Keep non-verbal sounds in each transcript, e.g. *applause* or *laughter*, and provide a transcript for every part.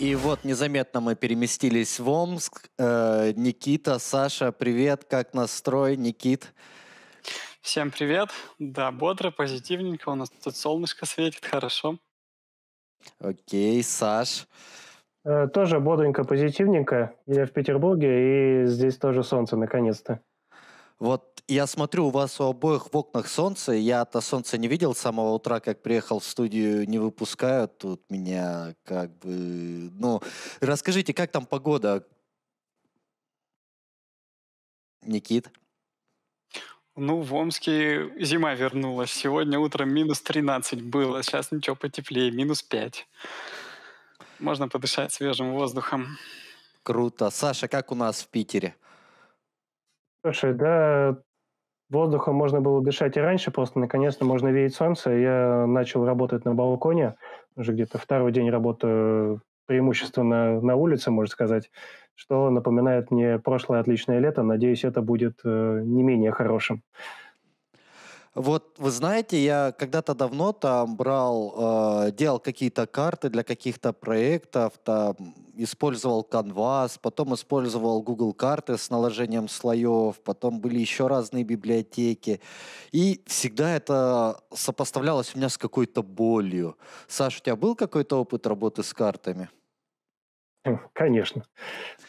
И вот незаметно мы переместились в Омск. Э, Никита, Саша, привет. Как настрой, Никит? Всем привет. Да, бодро, позитивненько. У нас тут солнышко светит, хорошо. Окей, Саш. Э, тоже бодренько, позитивненько. Я в Петербурге, и здесь тоже солнце, наконец-то. Вот я смотрю, у вас у обоих в окнах солнце. я это солнце не видел с самого утра, как приехал в студию, не выпускают тут меня как бы... Ну, расскажите, как там погода? Никит? Ну, в Омске зима вернулась. Сегодня утром минус 13 было, сейчас ничего потеплее, минус 5. Можно подышать свежим воздухом. Круто. Саша, как у нас в Питере? Слушай, да, воздухом можно было дышать и раньше, просто наконец-то можно видеть солнце. Я начал работать на балконе, уже где-то второй день работаю преимущественно на улице, можно сказать, что напоминает мне прошлое отличное лето. Надеюсь, это будет э, не менее хорошим. Вот вы знаете, я когда-то давно там брал, э, делал какие-то карты для каких-то проектов, там использовал Canvas, потом использовал Google карты с наложением слоев, потом были еще разные библиотеки. И всегда это сопоставлялось у меня с какой-то болью. Саш, у тебя был какой-то опыт работы с картами? Конечно.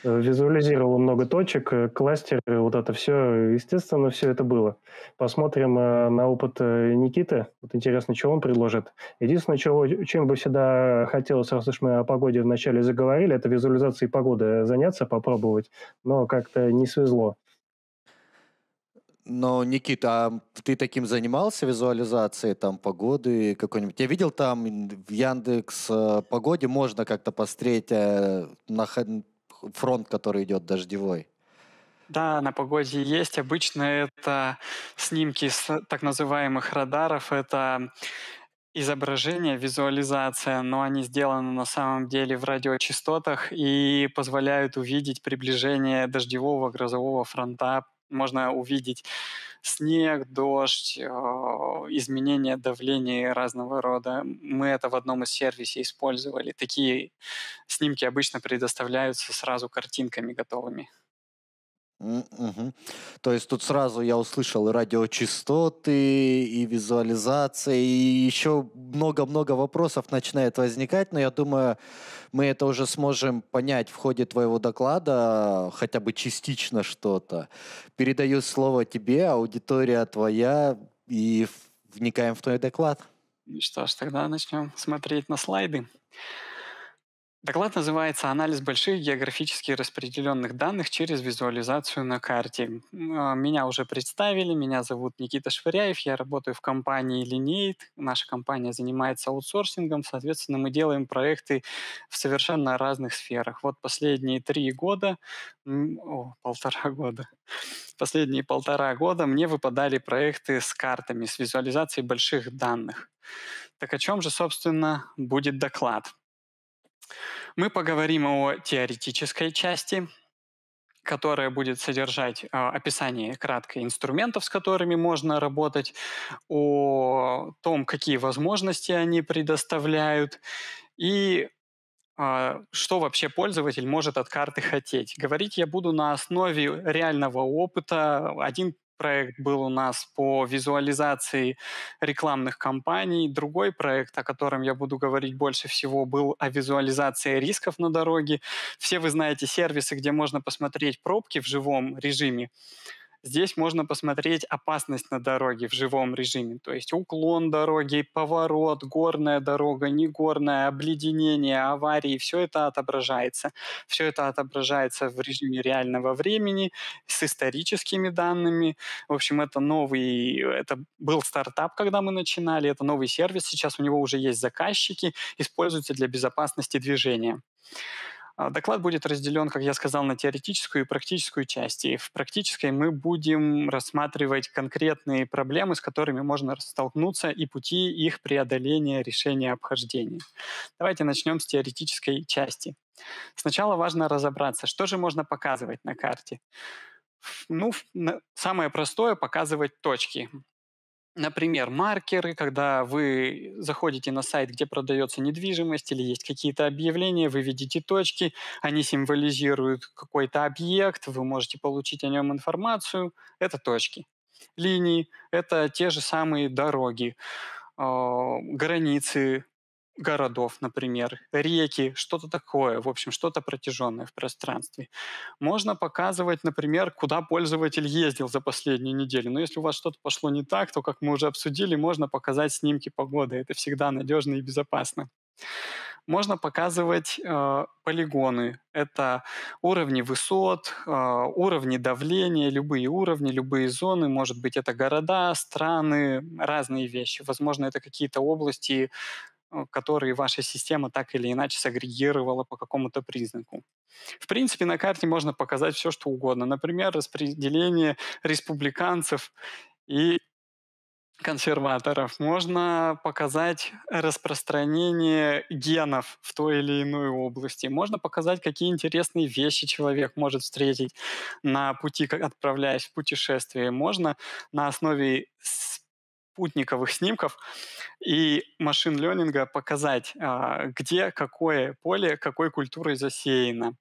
Э, Визуализировал много точек, э, кластеры, вот это все. Естественно, все это было. Посмотрим э, на опыт Никиты. Вот интересно, что он предложит. Единственное, чего, чем бы всегда хотелось, раз уж мы о погоде вначале заговорили, это визуализацией погоды заняться, попробовать. Но как-то не свезло. Но, Никита, а ты таким занимался визуализацией там погоды какой-нибудь? Я видел там в Яндекс э, погоде можно как-то посмотреть э, на фронт, который идет дождевой. Да, на погоде есть. Обычно это снимки с так называемых радаров. Это изображение, визуализация, но они сделаны на самом деле в радиочастотах и позволяют увидеть приближение дождевого грозового фронта можно увидеть снег, дождь, э, изменение давления разного рода. Мы это в одном из сервисов использовали. Такие снимки обычно предоставляются сразу картинками готовыми. Угу. То есть тут сразу я услышал и радиочастоты, и визуализации, и еще много-много вопросов начинает возникать, но я думаю, мы это уже сможем понять в ходе твоего доклада, хотя бы частично что-то. Передаю слово тебе, аудитория твоя, и вникаем в твой доклад. Ну что ж, тогда начнем смотреть на слайды. Доклад называется «Анализ больших географически распределенных данных через визуализацию на карте». А, меня уже представили, меня зовут Никита Швыряев, я работаю в компании Lineate. Наша компания занимается аутсорсингом, соответственно, мы делаем проекты в совершенно разных сферах. Вот последние три года, о, полтора года, последние полтора года мне выпадали проекты с картами, с визуализацией больших данных. Так о чем же, собственно, будет доклад? Мы поговорим о теоретической части, которая будет содержать а, описание краткое инструментов, с которыми можно работать, о том, какие возможности они предоставляют и а, что вообще пользователь может от карты хотеть. Говорить я буду на основе реального опыта. Один проект был у нас по визуализации рекламных кампаний. Другой проект, о котором я буду говорить больше всего, был о визуализации рисков на дороге. Все вы знаете сервисы, где можно посмотреть пробки в живом режиме. Здесь можно посмотреть опасность на дороге в живом режиме, то есть уклон дороги, поворот, горная дорога, не горная, обледенение, аварии, все это отображается. Все это отображается в режиме реального времени, с историческими данными. В общем, это новый, это был стартап, когда мы начинали, это новый сервис, сейчас у него уже есть заказчики, используется для безопасности движения. А, доклад будет разделен, как я сказал, на теоретическую и практическую части. И в практической мы будем рассматривать конкретные проблемы, с которыми можно столкнуться, и пути их преодоления, решения, обхождения. Давайте начнем с теоретической части. Сначала важно разобраться, что же можно показывать на карте. Ну, самое простое – показывать точки. Например, маркеры, когда вы заходите на сайт, где продается недвижимость или есть какие-то объявления, вы видите точки, они символизируют какой-то объект, вы можете получить о нем информацию. Это точки. Линии – это те же самые дороги, а, границы городов, например, реки, что-то такое, в общем, что-то протяженное в пространстве. Можно показывать, например, куда пользователь ездил за последнюю неделю. Но если у вас что-то пошло не так, то, как мы уже обсудили, можно показать снимки погоды. Это всегда надежно и безопасно. Можно показывать э, полигоны. Это уровни высот, э, уровни давления, любые уровни, любые зоны. Может быть, это города, страны, разные вещи. Возможно, это какие-то области Э, которые ваша система так или иначе сагрегировала по какому-то признаку. В принципе, на карте можно показать все, что угодно. Например, распределение республиканцев и консерваторов. Можно показать распространение генов в той или иной области. Можно показать, какие интересные вещи человек может встретить на пути, отправляясь в путешествие. Можно на основе спутниковых снимков и машин-ленинга показать, а, где какое поле какой культурой засеяно.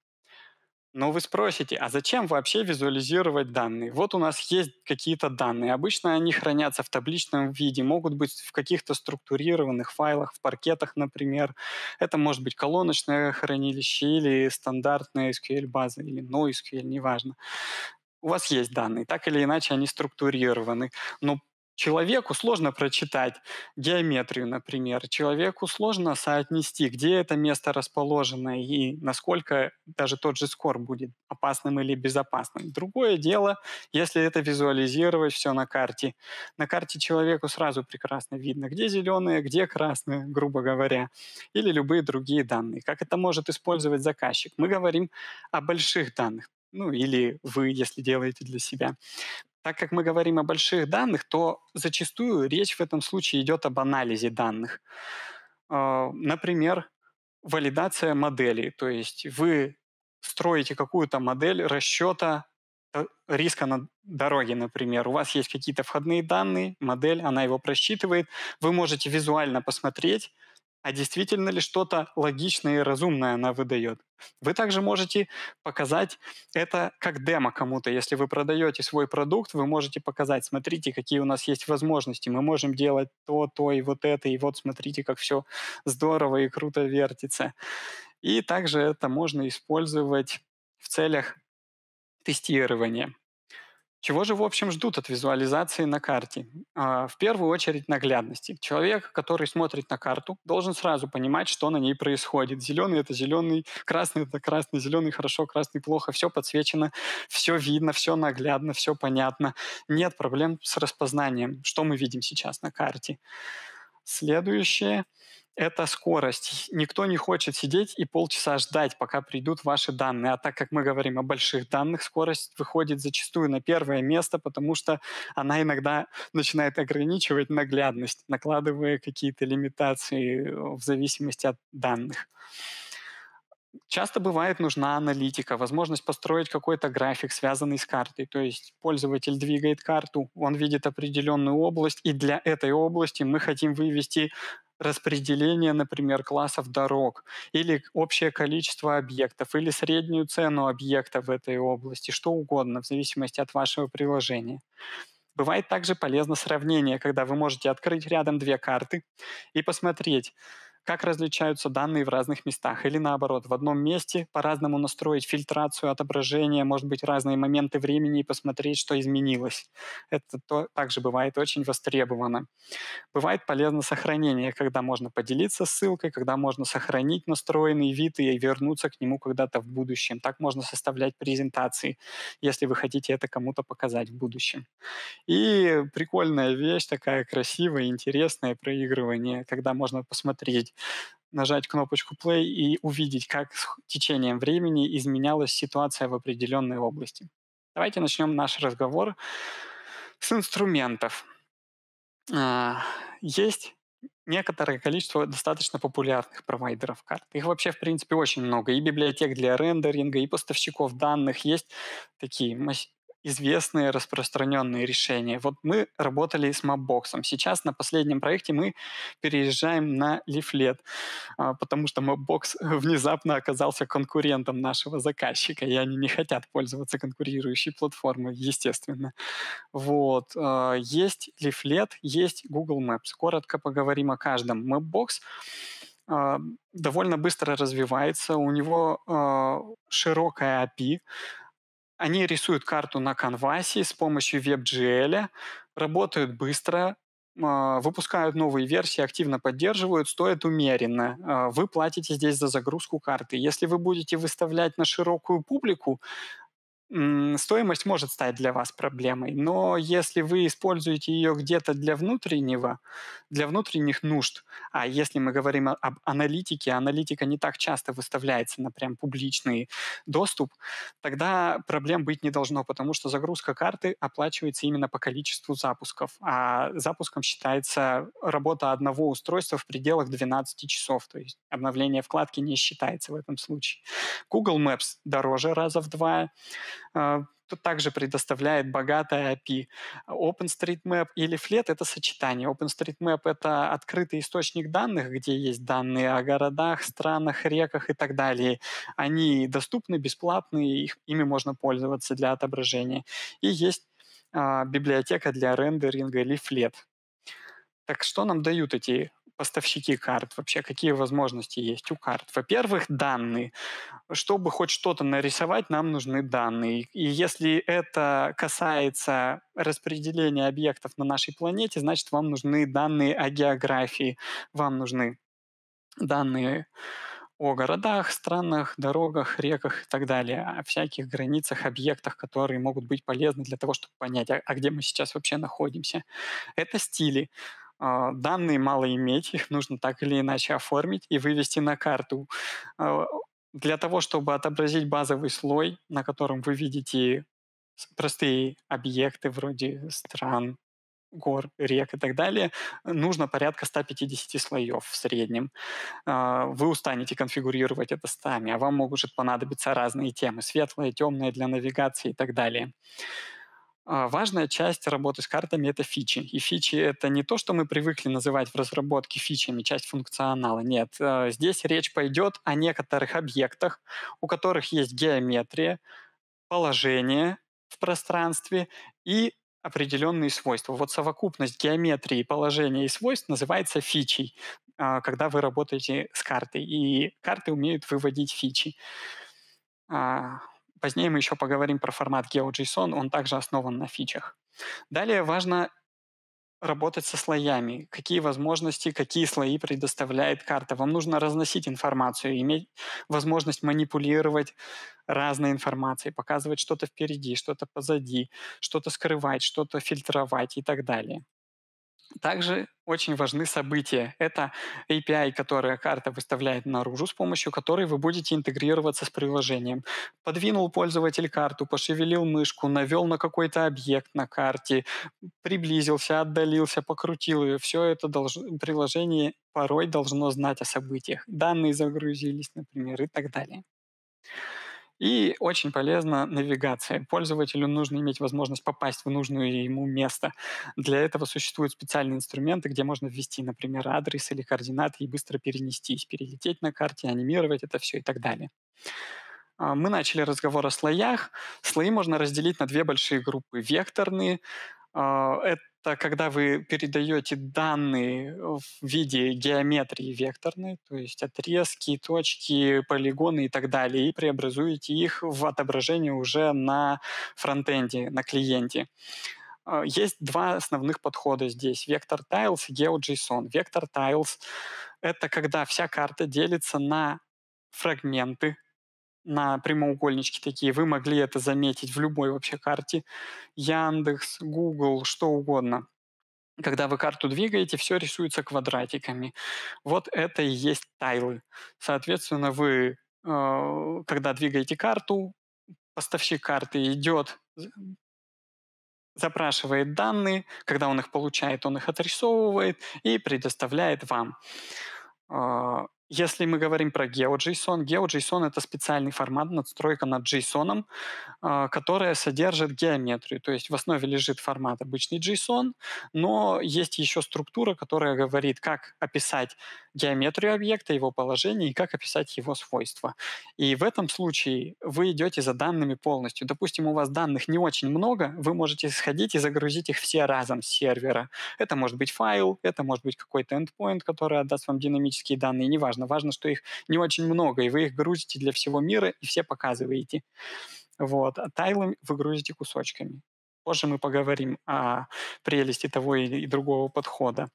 Но вы спросите, а зачем вообще визуализировать данные? Вот у нас есть какие-то данные. Обычно они хранятся в табличном виде, могут быть в каких-то структурированных файлах, в паркетах, например. Это может быть колоночное хранилище или стандартная SQL-база, или NoSQL, неважно. У вас есть данные, так или иначе они структурированы. Но Человеку сложно прочитать геометрию, например. Человеку сложно соотнести, где это место расположено и насколько даже тот же скор будет опасным или безопасным. Другое дело, если это визуализировать все на карте. На карте человеку сразу прекрасно видно, где зеленые, где красные, грубо говоря, или любые другие данные. Как это может использовать заказчик? Мы говорим о больших данных ну или вы, если делаете для себя. Так как мы говорим о больших данных, то зачастую речь в этом случае идет об анализе данных. А, например, валидация моделей. То есть вы строите какую-то модель расчета э, риска на дороге, например. У вас есть какие-то входные данные, модель, она его просчитывает. Вы можете визуально посмотреть, а действительно ли что-то логичное и разумное она выдает. Вы также можете показать это как демо кому-то. Если вы продаете свой продукт, вы можете показать, смотрите, какие у нас есть возможности. Мы можем делать то, то и вот это, и вот смотрите, как все здорово и круто вертится. И также это можно использовать в целях тестирования. Чего же, в общем, ждут от визуализации на карте? А, в первую очередь наглядности. Человек, который смотрит на карту, должен сразу понимать, что на ней происходит. Зеленый — это зеленый, красный — это красный, зеленый — хорошо, красный — плохо. Все подсвечено, все видно, все наглядно, все понятно. Нет проблем с распознанием, что мы видим сейчас на карте. Следующее это скорость. Никто не хочет сидеть и полчаса ждать, пока придут ваши данные. А так как мы говорим о больших данных, скорость выходит зачастую на первое место, потому что она иногда начинает ограничивать наглядность, накладывая какие-то лимитации э, в зависимости от данных. Часто бывает нужна аналитика, возможность построить какой-то график, связанный с картой. То есть пользователь двигает карту, он видит определенную область, и для этой области мы хотим вывести распределение, например, классов дорог или общее количество объектов или среднюю цену объекта в этой области, что угодно, в зависимости от вашего приложения. Бывает также полезно сравнение, когда вы можете открыть рядом две карты и посмотреть, как различаются данные в разных местах или наоборот, в одном месте по-разному настроить фильтрацию отображения, может быть, разные моменты времени и посмотреть, что изменилось. Это то, также бывает очень востребовано. Бывает полезно сохранение, когда можно поделиться ссылкой, когда можно сохранить настроенный вид и вернуться к нему когда-то в будущем. Так можно составлять презентации, если вы хотите это кому-то показать в будущем. И прикольная вещь, такая красивая, интересная проигрывание, когда можно посмотреть, открыть, нажать кнопочку play и увидеть, как с течением времени изменялась ситуация в определенной области. Давайте начнем наш разговор с инструментов. А, есть некоторое количество достаточно популярных провайдеров карт. Их вообще, в принципе, очень много. И библиотек для рендеринга, и поставщиков данных. Есть такие известные распространенные решения. Вот мы работали с мапбоксом. Сейчас на последнем проекте мы переезжаем на Leaflet, а, потому что Mapbox э, внезапно оказался конкурентом нашего заказчика, и они не хотят пользоваться конкурирующей платформой, естественно. Вот. А, есть Leaflet, есть Google Maps. Коротко поговорим о каждом. Mapbox а, довольно быстро развивается, у него э, широкая API, они рисуют карту на конвасе с помощью WebGL, работают быстро, а, выпускают новые версии, активно поддерживают, стоят умеренно. А, вы платите здесь за загрузку карты. Если вы будете выставлять на широкую публику, стоимость может стать для вас проблемой, но если вы используете ее где-то для внутреннего, для внутренних нужд, а если мы говорим об аналитике, аналитика не так часто выставляется на прям публичный доступ, тогда проблем быть не должно, потому что загрузка карты оплачивается именно по количеству запусков, а запуском считается работа одного устройства в пределах 12 часов, то есть обновление вкладки не считается в этом случае. Google Maps дороже раза в два, а, также предоставляет богатое API. OpenStreetMap или Flet — это сочетание. OpenStreetMap — это открытый источник данных, где есть данные о городах, странах, реках и так далее. Они доступны, бесплатны, их, ими можно пользоваться для отображения. И есть а, библиотека для рендеринга или Flet. Так что нам дают эти поставщики карт, вообще какие возможности есть у карт. Во-первых, данные. Чтобы хоть что-то нарисовать, нам нужны данные. И если это касается распределения объектов на нашей планете, значит, вам нужны данные о географии, вам нужны данные о городах, странах, дорогах, реках и так далее, о всяких границах, объектах, которые могут быть полезны для того, чтобы понять, а, а где мы сейчас вообще находимся. Это стили. А, данные мало иметь, их нужно так или иначе оформить и вывести на карту. А, для того, чтобы отобразить базовый слой, на котором вы видите простые объекты вроде стран, гор, рек и так далее, нужно порядка 150 слоев в среднем. А, вы устанете конфигурировать это стами, а вам могут понадобиться разные темы, светлые, темные для навигации и так далее. А, важная часть работы с картами — это фичи. И фичи — это не то, что мы привыкли называть в разработке фичами, часть функционала. Нет, э, здесь речь пойдет о некоторых объектах, у которых есть геометрия, положение в пространстве и определенные свойства. Вот совокупность геометрии, положения и свойств называется фичей, а, когда вы работаете с картой. И карты умеют выводить фичи. А, Позднее мы еще поговорим про формат GeoJSON, он также основан на фичах. Далее важно работать со слоями, какие возможности, какие слои предоставляет карта. Вам нужно разносить информацию, иметь возможность манипулировать разной информацией, показывать что-то впереди, что-то позади, что-то скрывать, что-то фильтровать и так далее. Также очень важны события. Это API, которая карта выставляет наружу, с помощью которой вы будете интегрироваться с приложением. Подвинул пользователь карту, пошевелил мышку, навел на какой-то объект на карте, приблизился, отдалился, покрутил ее. Все это долж... приложение порой должно знать о событиях. Данные загрузились, например, и так далее. И очень полезна навигация. Пользователю нужно иметь возможность попасть в нужное ему место. Для этого существуют специальные инструменты, где можно ввести, например, адрес или координаты и быстро перенестись, перелететь на карте, анимировать это все и так далее. А, мы начали разговор о слоях. Слои можно разделить на две большие группы. Векторные а, — это это когда вы передаете данные в виде геометрии векторной, то есть отрезки, точки, полигоны и так далее, и преобразуете их в отображение уже на фронтенде, на клиенте. А, есть два основных подхода здесь. Вектор Tiles и GeoJSON. Вектор Tiles — это когда вся карта делится на фрагменты, на прямоугольнички такие, вы могли это заметить в любой вообще карте. Яндекс, Google, что угодно. Когда вы карту двигаете, все рисуется квадратиками. Вот это и есть тайлы. Соответственно, вы, э, когда двигаете карту, поставщик карты идет, запрашивает данные, когда он их получает, он их отрисовывает и предоставляет вам. А, если мы говорим про GeoJSON, GeoJSON — это специальный формат, надстройка над JSON, а, которая содержит геометрию. То есть в основе лежит формат обычный JSON, но есть еще структура, которая говорит, как описать геометрию объекта, его положение и как описать его свойства. И в этом случае вы идете за данными полностью. Допустим, у вас данных не очень много, вы можете сходить и загрузить их все разом с сервера. Это может быть файл, это может быть какой-то endpoint, который отдаст вам динамические данные, неважно, важно. Важно, что их не очень много, и вы их грузите для всего мира, и все показываете. Вот. А тайлы вы грузите кусочками. Позже мы поговорим о прелести того и другого подхода.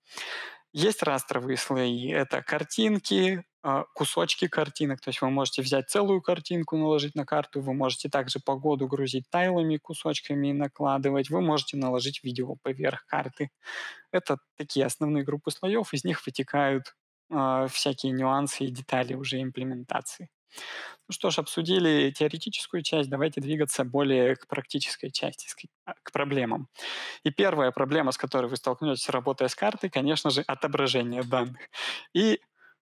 Есть растровые слои. Это картинки, а, кусочки картинок. То есть вы можете взять целую картинку, наложить на карту, вы можете также погоду грузить тайлами, кусочками накладывать, вы можете наложить видео поверх карты. Это такие основные группы слоев, из них вытекают а, всякие нюансы и детали уже имплементации. Ну что ж, обсудили теоретическую часть, давайте двигаться более к практической части, а, к проблемам. И первая проблема, с которой вы столкнетесь, работая с картой, конечно же, отображение данных. И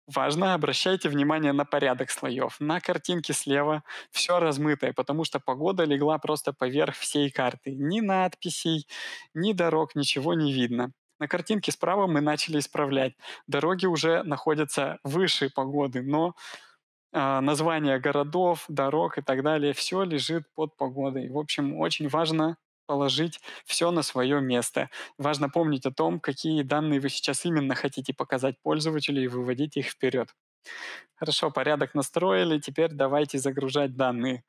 важно, обращайте внимание на порядок слоев. На картинке слева все размытое, потому что погода легла просто поверх всей карты. Ни надписей, ни дорог, ничего не видно. На картинке справа мы начали исправлять. Дороги уже находятся выше погоды, но э, название городов, дорог и так далее, все лежит под погодой. В общем, очень важно положить все на свое место. Важно помнить о том, какие данные вы сейчас именно хотите показать пользователю и выводить их вперед. Хорошо, порядок настроили, теперь давайте загружать данные.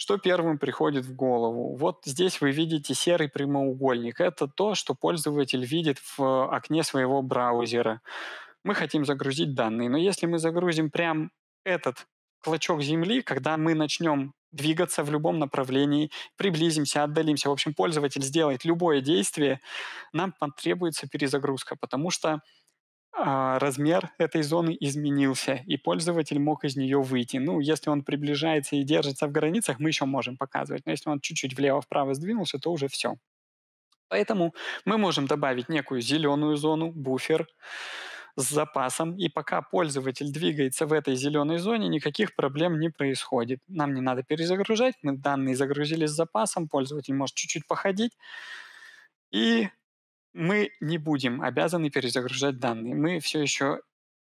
Что первым приходит в голову? Вот здесь вы видите серый прямоугольник. Это то, что пользователь видит в э, окне своего браузера. Мы хотим загрузить данные, но если мы загрузим прям этот клочок земли, когда мы начнем двигаться в любом направлении, приблизимся, отдалимся. В общем, пользователь сделает любое действие, нам потребуется перезагрузка, потому что а, размер этой зоны изменился, и пользователь мог из нее выйти. Ну, если он приближается и держится в границах, мы еще можем показывать, но если он чуть-чуть влево-вправо сдвинулся, то уже все. Поэтому мы можем добавить некую зеленую зону, буфер с запасом, и пока пользователь двигается в этой зеленой зоне, никаких проблем не происходит. Нам не надо перезагружать, мы данные загрузили с запасом, пользователь может чуть-чуть походить, и мы не будем обязаны перезагружать данные. Мы все еще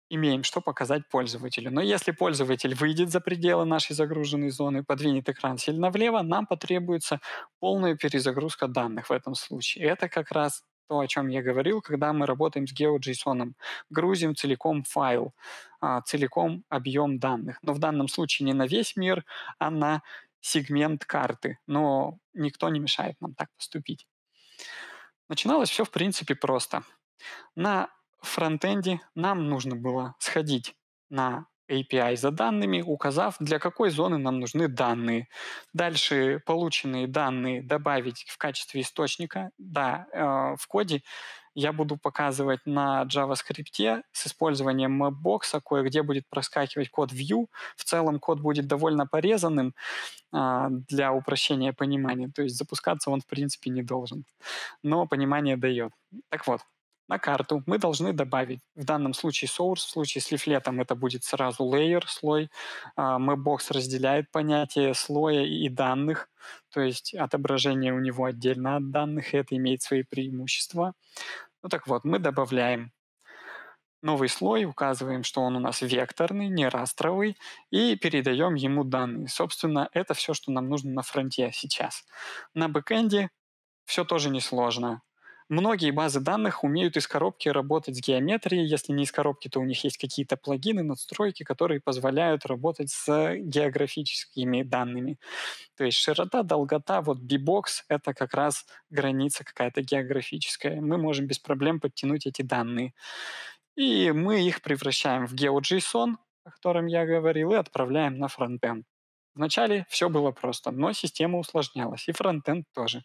имеем, что показать пользователю. Но если пользователь выйдет за пределы нашей загруженной зоны, подвинет экран сильно влево, нам потребуется полная перезагрузка данных в этом случае. Это как раз то, о чем я говорил, когда мы работаем с GeoJSON. Грузим целиком файл, а, целиком объем данных. Но в данном случае не на весь мир, а на сегмент карты. Но никто не мешает нам так поступить. Начиналось все, в принципе, просто. На фронтенде нам нужно было сходить на API за данными, указав, для какой зоны нам нужны данные. Дальше полученные данные добавить в качестве источника. Да, э, в коде я буду показывать на JavaScript с использованием mapbox, кое-где будет проскакивать код view. В целом код будет довольно порезанным э, для упрощения понимания, то есть запускаться он в принципе не должен, но понимание дает. Так вот, на карту мы должны добавить, в данном случае source, в случае с лифлетом это будет сразу layer, слой. Mapbox а, разделяет понятие слоя и данных, то есть отображение у него отдельно от данных, и это имеет свои преимущества. Ну так вот, мы добавляем новый слой, указываем, что он у нас векторный, не растровый, и передаем ему данные. Собственно, это все, что нам нужно на фронте сейчас. На бэкэнде все тоже несложно. Многие базы данных умеют из коробки работать с геометрией. Если не из коробки, то у них есть какие-то плагины, надстройки, которые позволяют работать с географическими данными. То есть широта, долгота, вот BBox это как раз граница какая-то географическая. Мы можем без проблем подтянуть эти данные. И мы их превращаем в GeoJSON, о котором я говорил, и отправляем на фронтенд. Вначале все было просто, но система усложнялась, и фронтенд тоже.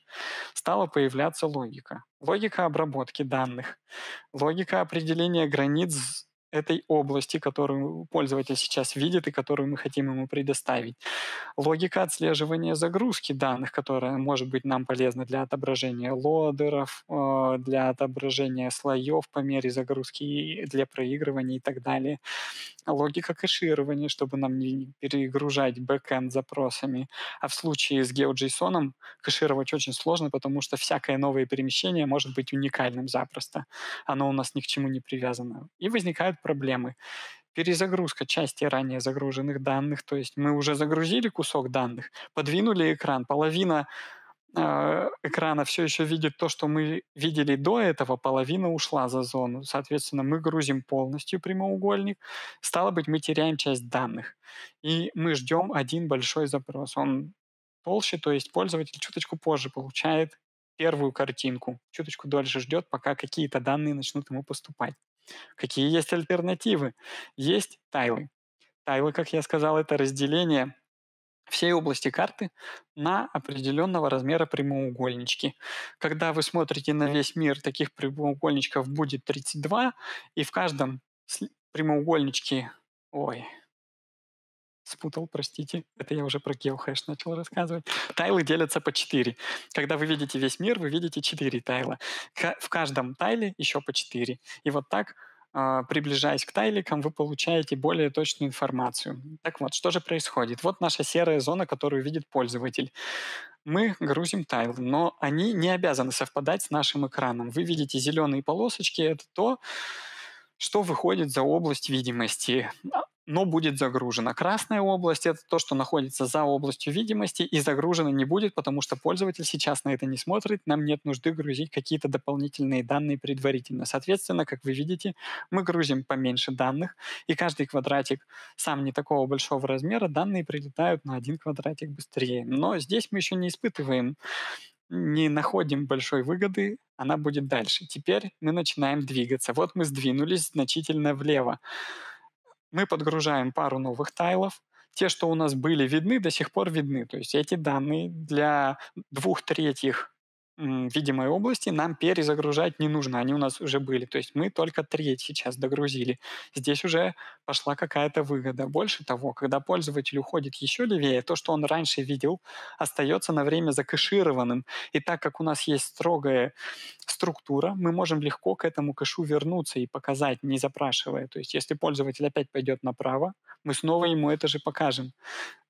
Стала появляться логика. Логика обработки данных, логика определения границ этой области, которую пользователь сейчас видит и которую мы хотим ему предоставить. Логика отслеживания загрузки данных, которая может быть нам полезна для отображения лодеров, э, для отображения слоев по мере загрузки, для проигрывания и так далее. Логика кэширования, чтобы нам не перегружать бэкэнд запросами. А в случае с GeoJSON кэшировать очень сложно, потому что всякое новое перемещение может быть уникальным запросто. Оно у нас ни к чему не привязано. И возникают проблемы. Перезагрузка части ранее загруженных данных, то есть мы уже загрузили кусок данных, подвинули экран, половина э, экрана все еще видит то, что мы видели до этого, половина ушла за зону. Соответственно, мы грузим полностью прямоугольник. Стало быть, мы теряем часть данных. И мы ждем один большой запрос. Он толще, то есть пользователь чуточку позже получает первую картинку, чуточку дольше ждет, пока какие-то данные начнут ему поступать. Какие есть альтернативы? Есть тайлы. Тайлы, как я сказал, это разделение всей области карты на определенного размера прямоугольнички. Когда вы смотрите на весь мир, таких прямоугольничков будет 32, и в каждом прямоугольничке, ой, спутал, простите. Это я уже про геохэш начал рассказывать. Тайлы делятся по 4. Когда вы видите весь мир, вы видите 4 тайла. В каждом тайле еще по 4. И вот так а, приближаясь к тайликам, вы получаете более точную информацию. Так вот, что же происходит? Вот наша серая зона, которую видит пользователь. Мы грузим тайл, но они не обязаны совпадать с нашим экраном. Вы видите зеленые полосочки, это то, что выходит за область видимости но будет загружено. Красная область — это то, что находится за областью видимости и загружено не будет, потому что пользователь сейчас на это не смотрит, нам нет нужды грузить какие-то дополнительные данные предварительно. Соответственно, как вы видите, мы грузим поменьше данных, и каждый квадратик сам не такого большого размера, данные прилетают на один квадратик быстрее. Но здесь мы еще не испытываем не находим большой выгоды, она будет дальше. Теперь мы начинаем двигаться. Вот мы сдвинулись значительно влево. Мы подгружаем пару новых тайлов, те, что у нас были видны, до сих пор видны. То есть эти данные для двух третьих видимой области нам перезагружать не нужно, они у нас уже были. То есть мы только треть сейчас догрузили. Здесь уже пошла какая-то выгода. Больше того, когда пользователь уходит еще левее, то, что он раньше видел, остается на время закэшированным. И так как у нас есть строгая структура, мы можем легко к этому кэшу вернуться и показать, не запрашивая. То есть если пользователь опять пойдет направо, мы снова ему это же покажем.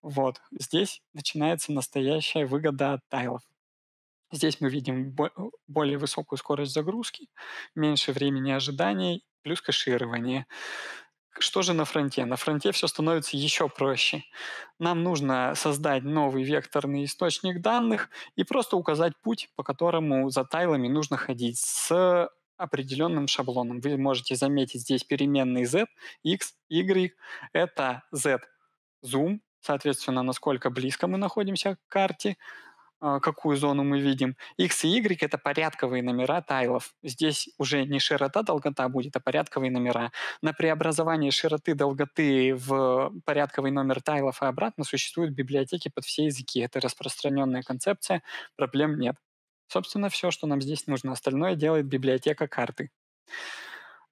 Вот. Здесь начинается настоящая выгода от тайлов. Здесь мы видим э, более высокую скорость загрузки, меньше времени ожидания, плюс кэширование. Что же на фронте? На фронте все становится еще проще. Нам нужно создать новый векторный источник данных и просто указать путь, по которому за тайлами нужно ходить с определенным шаблоном. Вы можете заметить здесь переменные z, x, y. Это z – zoom, соответственно, насколько близко мы находимся к карте, а, какую зону мы видим. X и Y — это порядковые номера тайлов. Здесь уже не широта, долгота будет, а порядковые номера. На преобразование широты, долготы в порядковый номер тайлов и обратно существуют библиотеки под все языки. Это распространенная концепция, проблем нет. Собственно, все, что нам здесь нужно. Остальное делает библиотека карты.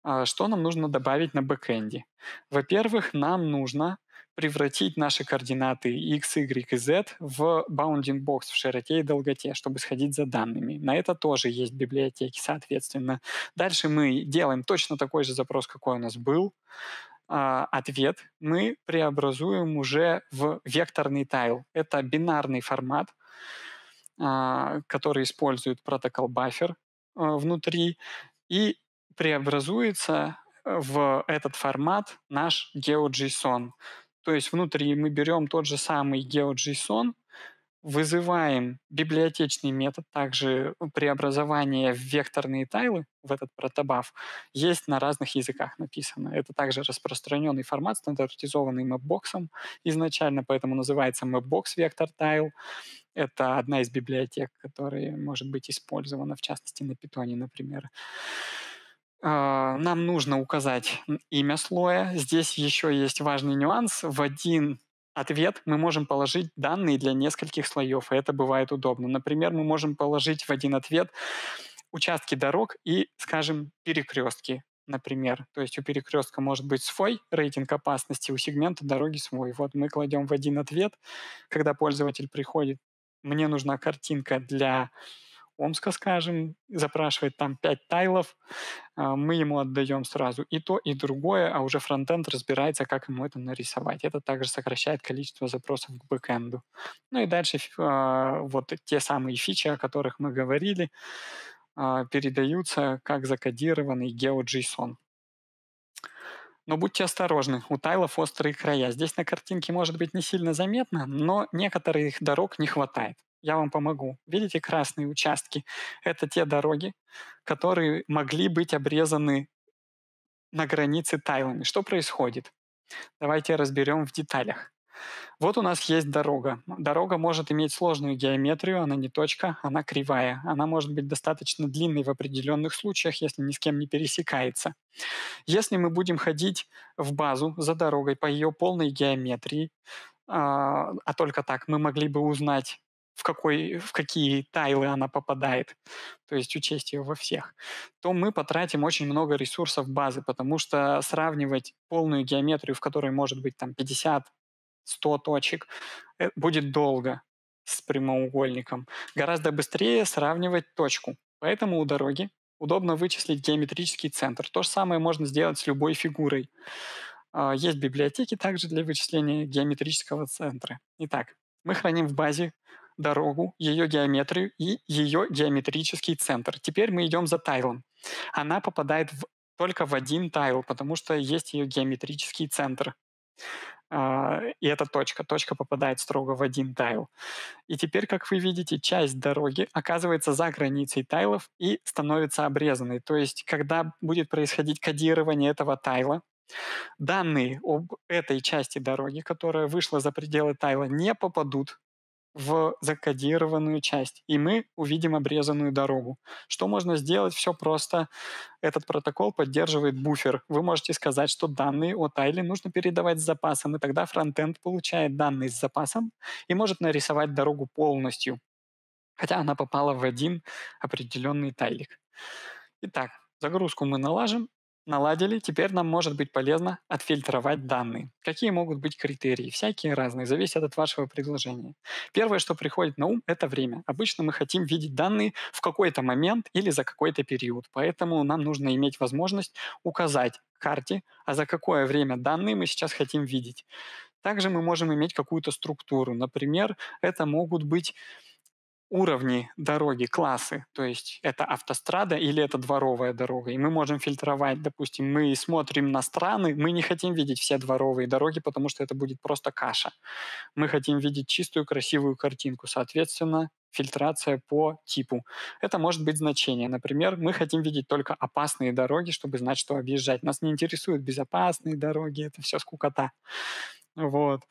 А, что нам нужно добавить на бэкэнде? Во-первых, нам нужно превратить наши координаты x, y и z в bounding box в широте и долготе, чтобы сходить за данными. На это тоже есть библиотеки, соответственно. Дальше мы делаем точно такой же запрос, какой у нас был. А, ответ мы преобразуем уже в векторный тайл. Это бинарный формат, а, который использует протокол бафер внутри, и преобразуется в этот формат наш GeoJSON. То есть внутри мы берем тот же самый GeoJSON, вызываем библиотечный метод, также преобразование в векторные тайлы в этот протобаф, есть на разных языках написано. Это также распространенный формат, стандартизованный мэпбоксом изначально, поэтому называется Mapbox Vector Tile. Это одна из библиотек, которая может быть использована, в частности, на питоне, например. А, нам нужно указать имя слоя. Здесь еще есть важный нюанс. В один ответ мы можем положить данные для нескольких слоев, и это бывает удобно. Например, мы можем положить в один ответ участки дорог и, скажем, перекрестки, например. То есть у перекрестка может быть свой рейтинг опасности, у сегмента дороги свой. Вот мы кладем в один ответ, когда пользователь приходит, мне нужна картинка для Омска, скажем, запрашивает там 5 тайлов, а, мы ему отдаем сразу и то, и другое, а уже фронтенд разбирается, как ему это нарисовать. Это также сокращает количество запросов к бэкенду. Ну и дальше а, вот те самые фичи, о которых мы говорили, а, передаются как закодированный GeoJSON. Но будьте осторожны, у тайлов острые края. Здесь на картинке может быть не сильно заметно, но некоторых дорог не хватает я вам помогу. Видите красные участки? Это те дороги, которые могли быть обрезаны на границе Тайлами. Что происходит? Давайте разберем в деталях. Вот у нас есть дорога. Дорога может иметь сложную геометрию, она не точка, она кривая. Она может быть достаточно длинной в определенных случаях, если ни с кем не пересекается. Если мы будем ходить в базу за дорогой по ее полной геометрии, а, а только так мы могли бы узнать в, какой, в какие тайлы она попадает, то есть учесть ее во всех, то мы потратим очень много ресурсов базы, потому что сравнивать полную геометрию, в которой может быть там 50 100 точек, э, будет долго с прямоугольником. Гораздо быстрее сравнивать точку. Поэтому у дороги удобно вычислить геометрический центр. То же самое можно сделать с любой фигурой. А, есть библиотеки также для вычисления геометрического центра. Итак, мы храним в базе дорогу, ее геометрию и ее геометрический центр. Теперь мы идем за тайлом. Она попадает в, только в один тайл, потому что есть ее геометрический центр. А, и эта точка. Точка попадает строго в один тайл. И теперь, как вы видите, часть дороги оказывается за границей тайлов и становится обрезанной. То есть, когда будет происходить кодирование этого тайла, данные об этой части дороги, которая вышла за пределы тайла, не попадут в закодированную часть, и мы увидим обрезанную дорогу. Что можно сделать? Все просто. Этот протокол поддерживает буфер. Вы можете сказать, что данные о тайле нужно передавать с запасом, и тогда фронтенд получает данные с запасом и может нарисовать дорогу полностью, хотя она попала в один определенный тайлик. Итак, загрузку мы налажим, наладили, теперь нам может быть полезно отфильтровать данные. Какие могут быть критерии? Всякие разные, зависят от вашего предложения. Первое, что приходит на ум, это время. Обычно мы хотим видеть данные в какой-то момент или за какой-то период, поэтому нам нужно иметь возможность указать карте, а за какое время данные мы сейчас хотим видеть. Также мы можем иметь какую-то структуру. Например, это могут быть уровни дороги, классы. То есть это автострада или это дворовая дорога. И мы можем фильтровать, допустим, мы смотрим на страны, мы не хотим видеть все дворовые дороги, потому что это будет просто каша. Мы хотим видеть чистую, красивую картинку. Соответственно, фильтрация по типу. Это может быть значение. Например, мы хотим видеть только опасные дороги, чтобы знать, что объезжать. Нас не интересуют безопасные дороги, это все скукота. Вот.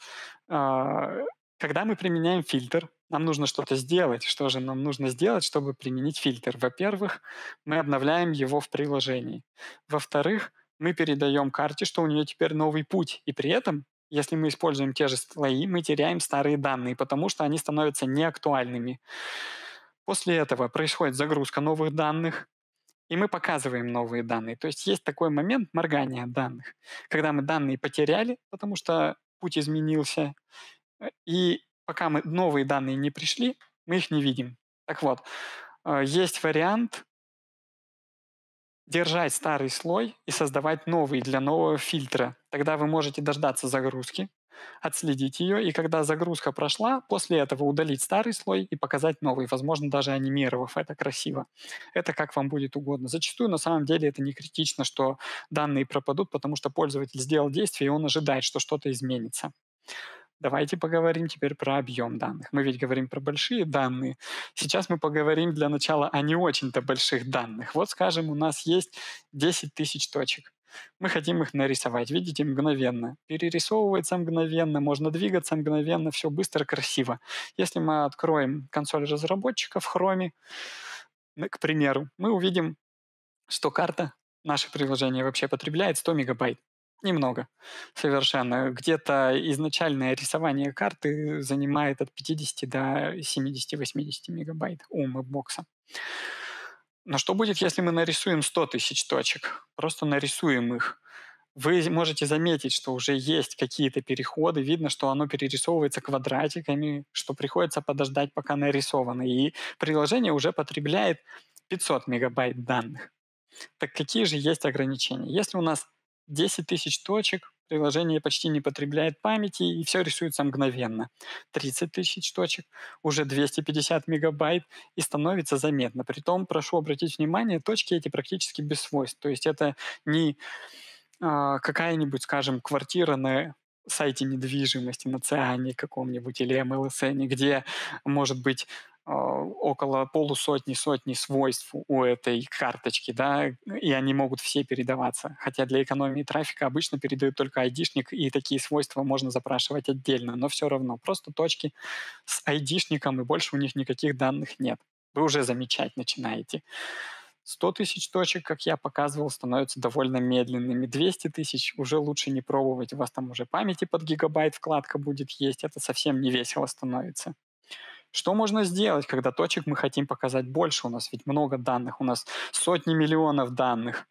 А, когда мы применяем фильтр, нам нужно что-то сделать. Что же нам нужно сделать, чтобы применить фильтр? Во-первых, мы обновляем его в приложении. Во-вторых, мы передаем карте, что у нее теперь новый путь. И при этом, если мы используем те же слои, мы теряем старые данные, потому что они становятся неактуальными. После этого происходит загрузка новых данных, и мы показываем новые данные. То есть есть такой момент моргания данных, когда мы данные потеряли, потому что путь изменился, э, и пока мы новые данные не пришли, мы их не видим. Так вот, э, есть вариант держать старый слой и создавать новый для нового фильтра. Тогда вы можете дождаться загрузки, отследить ее, и когда загрузка прошла, после этого удалить старый слой и показать новый, возможно, даже анимировав это красиво. Это как вам будет угодно. Зачастую, на самом деле, это не критично, что данные пропадут, потому что пользователь сделал действие, и он ожидает, что что-то изменится. Давайте поговорим теперь про объем данных. Мы ведь говорим про большие данные. Сейчас мы поговорим для начала о не очень-то больших данных. Вот, скажем, у нас есть 10 тысяч точек. Мы хотим их нарисовать, видите, мгновенно. Перерисовывается мгновенно, можно двигаться мгновенно, все быстро, красиво. Если мы откроем консоль разработчика в Chrome, к примеру, мы увидим, что карта наше приложение вообще потребляет 100 мегабайт. Немного, совершенно. Где-то изначальное рисование карты занимает от 50 до 70-80 мегабайт у бокса. Но что будет, если мы нарисуем 100 тысяч точек? Просто нарисуем их. Вы можете заметить, что уже есть какие-то переходы, видно, что оно перерисовывается квадратиками, что приходится подождать, пока нарисовано. И приложение уже потребляет 500 мегабайт данных. Так какие же есть ограничения? Если у нас 10 тысяч точек, приложение почти не потребляет памяти, и все рисуется мгновенно. 30 тысяч точек, уже 250 мегабайт, и становится заметно. Притом, прошу обратить внимание, точки эти практически без свойств. То есть это не э, какая-нибудь, скажем, квартира на сайте недвижимости, на Циане каком-нибудь или MLSN, где, может быть, Э, около полусотни-сотни свойств у этой карточки, да, и они могут все передаваться. Хотя для экономии трафика обычно передают только айдишник, и такие свойства можно запрашивать отдельно, но все равно просто точки с айдишником, и больше у них никаких данных нет. Вы уже замечать начинаете. 100 тысяч точек, как я показывал, становятся довольно медленными. 200 тысяч уже лучше не пробовать. У вас там уже памяти под гигабайт вкладка будет есть. Это совсем не весело становится. Что можно сделать, когда точек мы хотим показать больше? У нас ведь много данных, у нас сотни миллионов данных.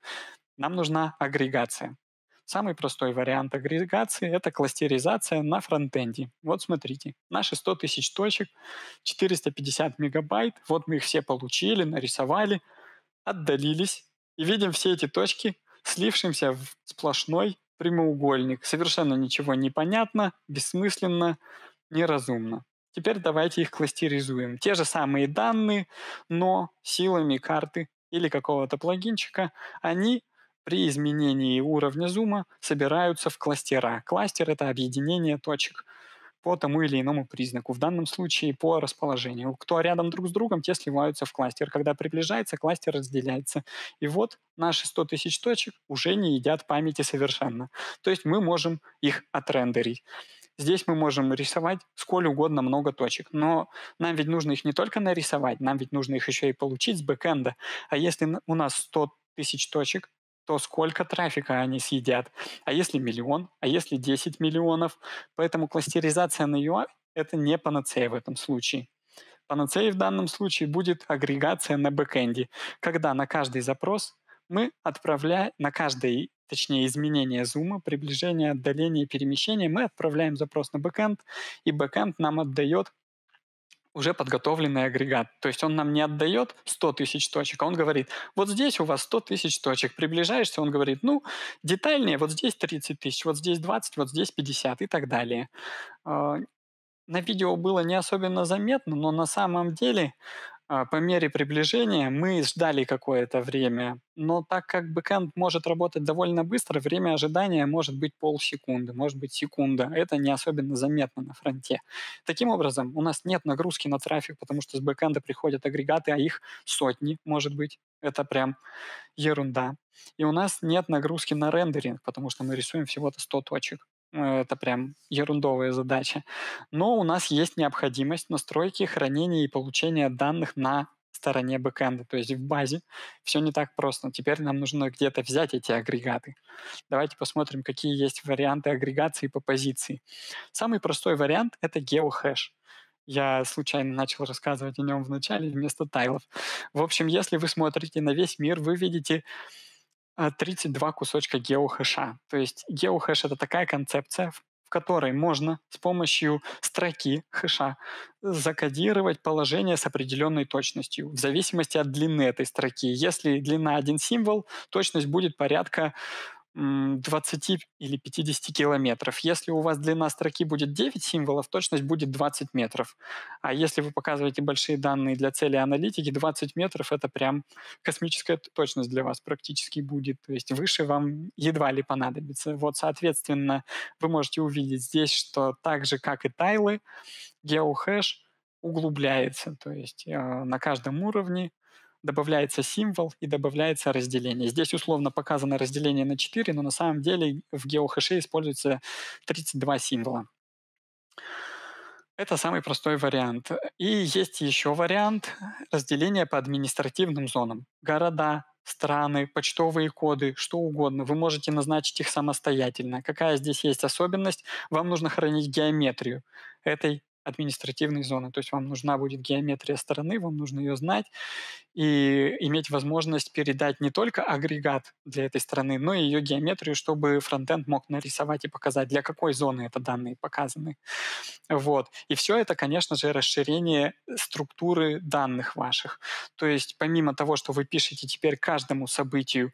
Нам нужна агрегация. Самый простой вариант агрегации – это кластеризация на фронтенде. Вот смотрите, наши 100 тысяч точек, 450 мегабайт, вот мы их все получили, нарисовали, отдалились, и видим все эти точки, слившимся в сплошной прямоугольник. Совершенно ничего не понятно, бессмысленно, неразумно. Теперь давайте их кластеризуем. Те же самые данные, но силами карты или какого-то плагинчика они при изменении уровня зума собираются в кластера. Кластер — это объединение точек по тому или иному признаку, в данном случае по расположению. Кто рядом друг с другом, те сливаются в кластер. Когда приближается, кластер разделяется. И вот наши 100 тысяч точек уже не едят памяти совершенно. То есть мы можем их отрендерить. Здесь мы можем рисовать сколь угодно много точек, но нам ведь нужно их не только нарисовать, нам ведь нужно их еще и получить с бэкэнда. А если у нас 100 тысяч точек, то сколько трафика они съедят. А если миллион, а если 10 миллионов. Поэтому кластеризация на UI – это не панацея в этом случае. Панацеей в данном случае будет агрегация на бэкэнде, когда на каждый запрос мы отправляем на каждое, точнее изменение зума, приближение, отдаление, перемещение, мы отправляем запрос на бэкэнд, и бэкэнд нам отдает уже подготовленный агрегат. То есть он нам не отдает 100 тысяч точек, а он говорит, вот здесь у вас 100 тысяч точек, приближаешься, он говорит, ну, детальнее, вот здесь 30 тысяч, вот здесь 20, вот здесь 50 и так далее. А, на видео было не особенно заметно, но на самом деле а, по мере приближения мы ждали какое-то время, но так как бэкэнд может работать довольно быстро, время ожидания может быть полсекунды, может быть секунда. Это не особенно заметно на фронте. Таким образом, у нас нет нагрузки на трафик, потому что с бэкэнда приходят агрегаты, а их сотни, может быть. Это прям ерунда. И у нас нет нагрузки на рендеринг, потому что мы рисуем всего-то 100 точек. Э, это прям ерундовая задача. Но у нас есть необходимость настройки, хранения и получения данных на стороне бэкэнда, то есть в базе. Все не так просто. Теперь нам нужно где-то взять эти агрегаты. Давайте посмотрим, какие есть варианты агрегации по позиции. Самый простой вариант — это геохэш. Я случайно начал рассказывать о нем вначале вместо тайлов. В общем, если вы смотрите на весь мир, вы видите 32 э, кусочка геохэша. То есть геохэш — это такая концепция, в которой можно с помощью строки хэша закодировать положение с определенной точностью, в зависимости от длины этой строки. Если длина один символ, точность будет порядка 20 или 50 километров. Если у вас длина строки будет 9 символов, точность будет 20 метров. А если вы показываете большие данные для цели аналитики, 20 метров — это прям космическая точность для вас практически будет. То есть выше вам едва ли понадобится. Вот, соответственно, вы можете увидеть здесь, что так же, как и тайлы, геохэш углубляется. То есть э, на каждом уровне добавляется символ и добавляется разделение. Здесь условно показано разделение на 4, но на самом деле в геохеше используется 32 символа. Это самый простой вариант. И есть еще вариант разделения по административным зонам. Города, страны, почтовые коды, что угодно. Вы можете назначить их самостоятельно. Какая здесь есть особенность? Вам нужно хранить геометрию этой административной зоны. То есть вам нужна будет геометрия стороны, вам нужно ее знать и иметь возможность передать не только агрегат для этой страны, но и ее геометрию, чтобы фронтенд мог нарисовать и показать, для какой зоны это данные показаны. Вот. И все это, конечно же, расширение структуры данных ваших. То есть помимо того, что вы пишете теперь каждому событию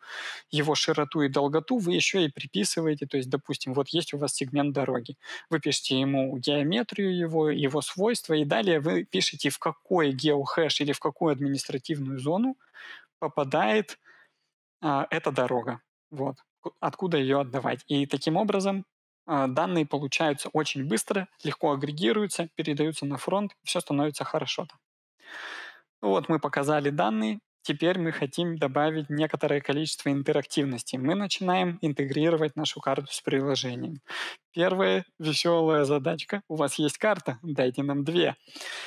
его широту и долготу, вы еще и приписываете, то есть, допустим, вот есть у вас сегмент дороги. Вы пишете ему геометрию его его свойства, и далее вы пишете, в какой геохэш или в какую административную зону попадает э, эта дорога, вот, откуда ее отдавать. И таким образом э, данные получаются очень быстро, легко агрегируются, передаются на фронт, все становится хорошо. Ну вот мы показали данные, теперь мы хотим добавить некоторое количество интерактивности. Мы начинаем интегрировать нашу карту с приложением. Первая веселая задачка. У вас есть карта, дайте нам две.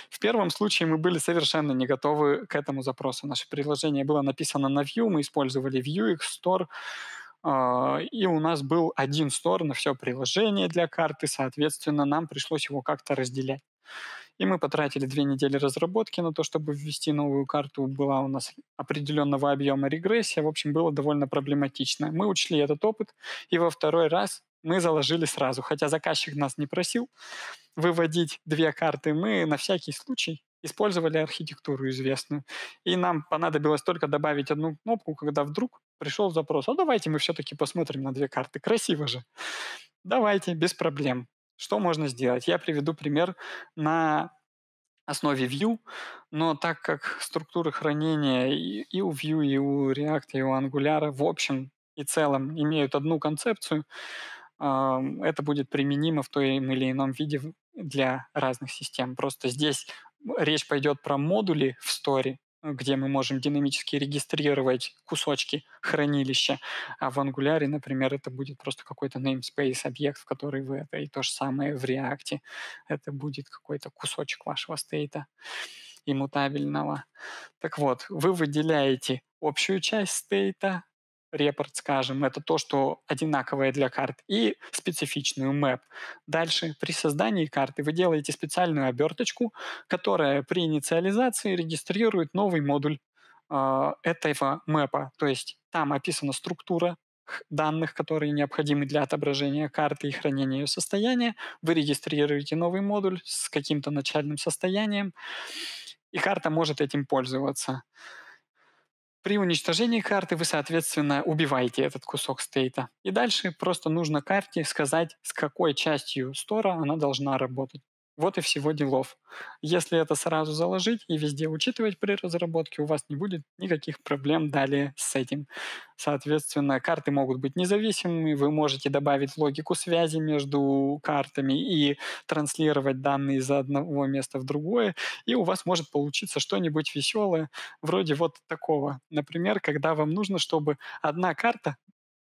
В первом случае мы были совершенно не готовы к этому запросу. Наше приложение было написано на Vue, мы использовали Vue, X Store, а, и у нас был один стор на все приложение для карты, соответственно, нам пришлось его как-то разделять. И мы потратили две недели разработки на то, чтобы ввести новую карту. Была у нас определенного объема регрессия. В общем, было довольно проблематично. Мы учли этот опыт, и во второй раз мы заложили сразу. Хотя заказчик нас не просил выводить две карты, мы на всякий случай использовали архитектуру известную. И нам понадобилось только добавить одну кнопку, когда вдруг пришел запрос, а давайте мы все-таки посмотрим на две карты, красиво же. Давайте, без проблем. Что можно сделать? Я приведу пример на основе Vue, но так как структуры хранения и, у Vue, и у React, и у Angular в общем и целом имеют одну концепцию, это будет применимо в том или ином виде для разных систем. Просто здесь речь пойдет про модули в Story где мы можем динамически регистрировать кусочки хранилища, а в Angular, например, это будет просто какой-то namespace объект, в который вы это, и то же самое в React. Это будет какой-то кусочек вашего стейта иммутабельного. Так вот, вы выделяете общую часть стейта, репорт, скажем, это то, что одинаковое для карт, и специфичную map. Дальше при создании карты вы делаете специальную оберточку, которая при инициализации регистрирует новый модуль э, этого мэпа. То есть там описана структура данных, которые необходимы для отображения карты и хранения ее состояния. Вы регистрируете новый модуль с каким-то начальным состоянием, и карта может этим пользоваться. При уничтожении карты вы, соответственно, убиваете этот кусок стейта. И дальше просто нужно карте сказать, с какой частью стора она должна работать. Вот и всего делов. Если это сразу заложить и везде учитывать при разработке, у вас не будет никаких проблем далее с этим. Соответственно, карты могут быть независимыми, вы можете добавить логику связи между картами и транслировать данные из одного места в другое, и у вас может получиться что-нибудь веселое, вроде вот такого. Например, когда вам нужно, чтобы одна карта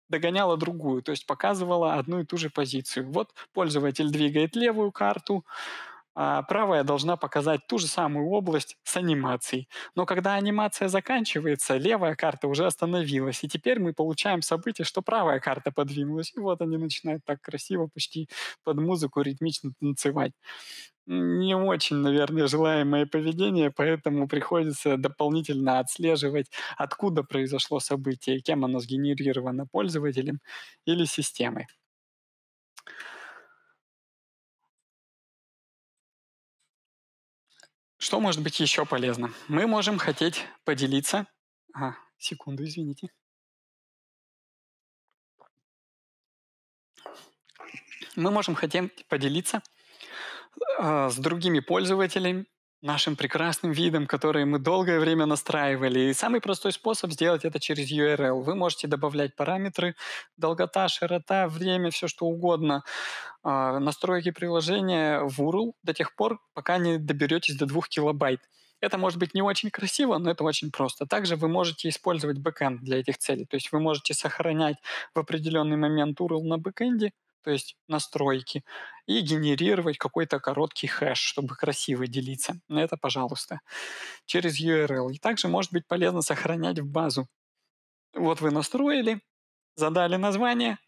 догоняла другую, то есть показывала одну и ту же позицию. Вот пользователь двигает левую карту, а, правая должна показать ту же самую область с анимацией. Но когда анимация заканчивается, левая карта уже остановилась, и теперь мы получаем событие, что правая карта подвинулась, и вот они начинают так красиво почти под музыку ритмично танцевать. Не очень, наверное, желаемое поведение, поэтому приходится дополнительно отслеживать, откуда произошло событие, кем оно сгенерировано пользователем или системой. Что может быть еще полезно? Мы можем хотеть поделиться... А, секунду, извините. Мы можем хотеть поделиться э, с другими пользователями нашим прекрасным видом, которые мы долгое время настраивали. И самый простой способ сделать это через URL. Вы можете добавлять параметры, долгота, широта, время, все что угодно, а, настройки приложения в URL до тех пор, пока не доберетесь до 2 килобайт. Это может быть не очень красиво, но это очень просто. Также вы можете использовать бэкэнд для этих целей. То есть вы можете сохранять в определенный момент URL на бэкэнде, то есть настройки, и генерировать какой-то короткий хэш, чтобы красиво делиться. Это, пожалуйста, через URL. И также может быть полезно сохранять в базу. Вот вы настроили, задали название,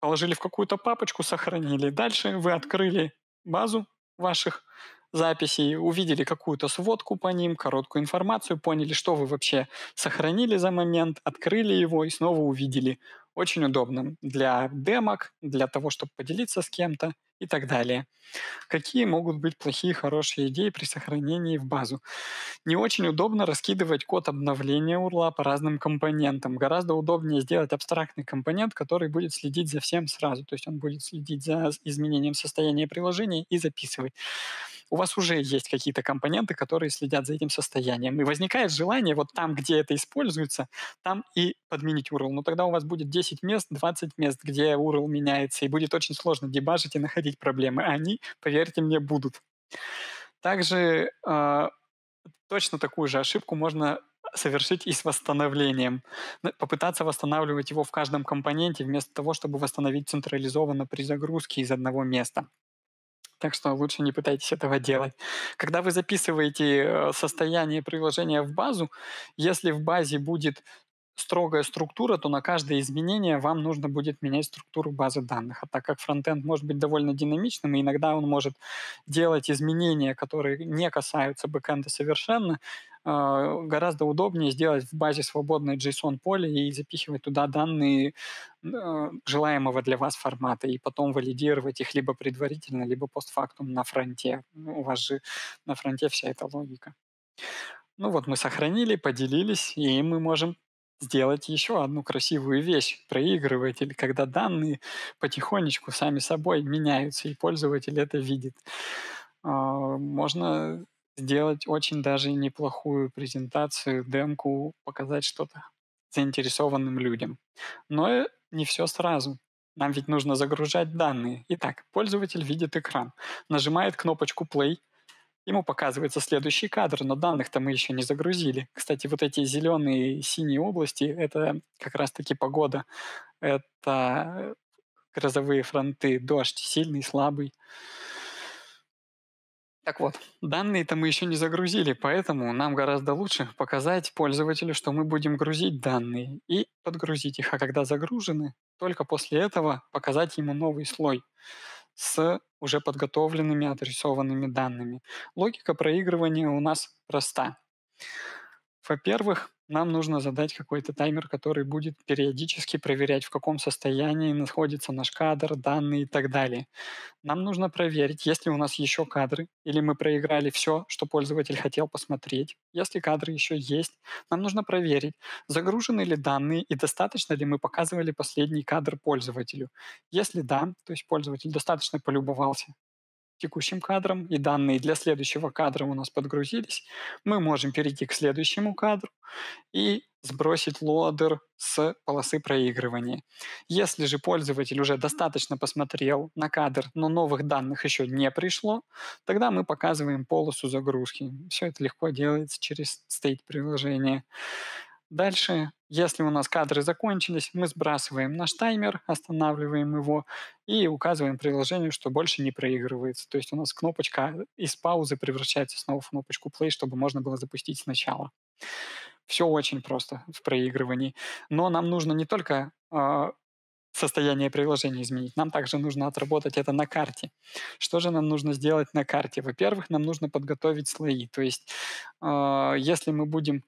положили в какую-то папочку, сохранили. Дальше вы открыли базу ваших записей, увидели какую-то сводку по ним, короткую информацию, поняли, что вы вообще сохранили за момент, открыли его и снова увидели, очень удобным для демок, для того, чтобы поделиться с кем-то и так далее. Какие могут быть плохие хорошие идеи при сохранении в базу? Не очень удобно раскидывать код обновления урла по разным компонентам. Гораздо удобнее сделать абстрактный компонент, который будет следить за всем сразу. То есть он будет следить за изменением состояния приложения и записывать у вас уже есть какие-то компоненты, которые следят за этим состоянием. И возникает желание вот там, где это используется, там и подменить URL. Но тогда у вас будет 10 мест, 20 мест, где URL меняется, и будет очень сложно дебажить и находить проблемы. А они, поверьте мне, будут. Также э, точно такую же ошибку можно совершить и с восстановлением. Попытаться восстанавливать его в каждом компоненте вместо того, чтобы восстановить централизованно при загрузке из одного места так что лучше не пытайтесь этого делать. Когда вы записываете э, состояние приложения в базу, если в базе будет строгая структура, то на каждое изменение вам нужно будет менять структуру базы данных. А так как фронтенд может быть довольно динамичным, и иногда он может делать изменения, которые не касаются бэкэнда совершенно, а, гораздо удобнее сделать в базе свободное JSON-поле и запихивать туда данные а, желаемого для вас формата и потом валидировать их либо предварительно, либо постфактум на фронте. Ну, у вас же на фронте вся эта логика. Ну вот мы сохранили, поделились, и мы можем сделать еще одну красивую вещь, проигрыватель, когда данные потихонечку сами собой меняются, и пользователь это видит. А, можно сделать очень даже неплохую презентацию, демку, показать что-то заинтересованным людям. Но не все сразу. Нам ведь нужно загружать данные. Итак, пользователь видит экран, нажимает кнопочку play, ему показывается следующий кадр, но данных-то мы еще не загрузили. Кстати, вот эти зеленые и синие области — это как раз-таки погода. Это э, грозовые фронты, дождь сильный, слабый. Так вот, данные-то мы еще не загрузили, поэтому нам гораздо лучше показать пользователю, что мы будем грузить данные и подгрузить их, а когда загружены, только после этого показать ему новый слой с уже подготовленными отрисованными данными. Логика проигрывания у нас проста. Во-первых, нам нужно задать какой-то таймер, который будет периодически проверять, в каком состоянии находится наш кадр, данные и так далее. Нам нужно проверить, есть ли у нас еще кадры, или мы проиграли все, что пользователь хотел посмотреть. Если кадры еще есть, нам нужно проверить, загружены ли данные и достаточно ли мы показывали последний кадр пользователю. Если да, то есть пользователь достаточно полюбовался текущим кадром, и данные для следующего кадра у нас подгрузились, мы можем перейти к следующему кадру и сбросить лодер с полосы проигрывания. Если же пользователь уже достаточно посмотрел на кадр, но новых данных еще не пришло, тогда мы показываем полосу загрузки. Все это легко делается через state приложения. Дальше, если у нас кадры закончились, мы сбрасываем наш таймер, останавливаем его и указываем приложению, что больше не проигрывается. То есть у нас кнопочка из паузы превращается снова в кнопочку play, чтобы можно было запустить сначала. Все очень просто в проигрывании. Но нам нужно не только э, состояние приложения изменить, нам также нужно отработать это на карте. Что же нам нужно сделать на карте? Во-первых, нам нужно подготовить слои. То есть э, если мы будем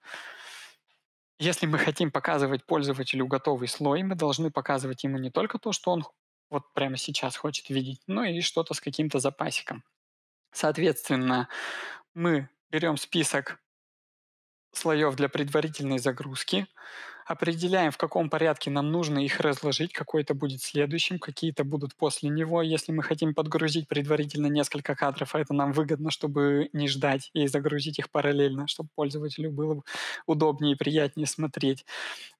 если мы хотим показывать пользователю готовый слой, мы должны показывать ему не только то, что он вот прямо сейчас хочет видеть, но и что-то с каким-то запасиком. Соответственно, мы берем список слоев для предварительной загрузки, определяем, в каком порядке нам нужно их разложить, какой-то будет следующим, какие-то будут после него. Если мы хотим подгрузить предварительно несколько кадров, а это нам выгодно, чтобы не ждать и загрузить их параллельно, чтобы пользователю было удобнее и приятнее смотреть.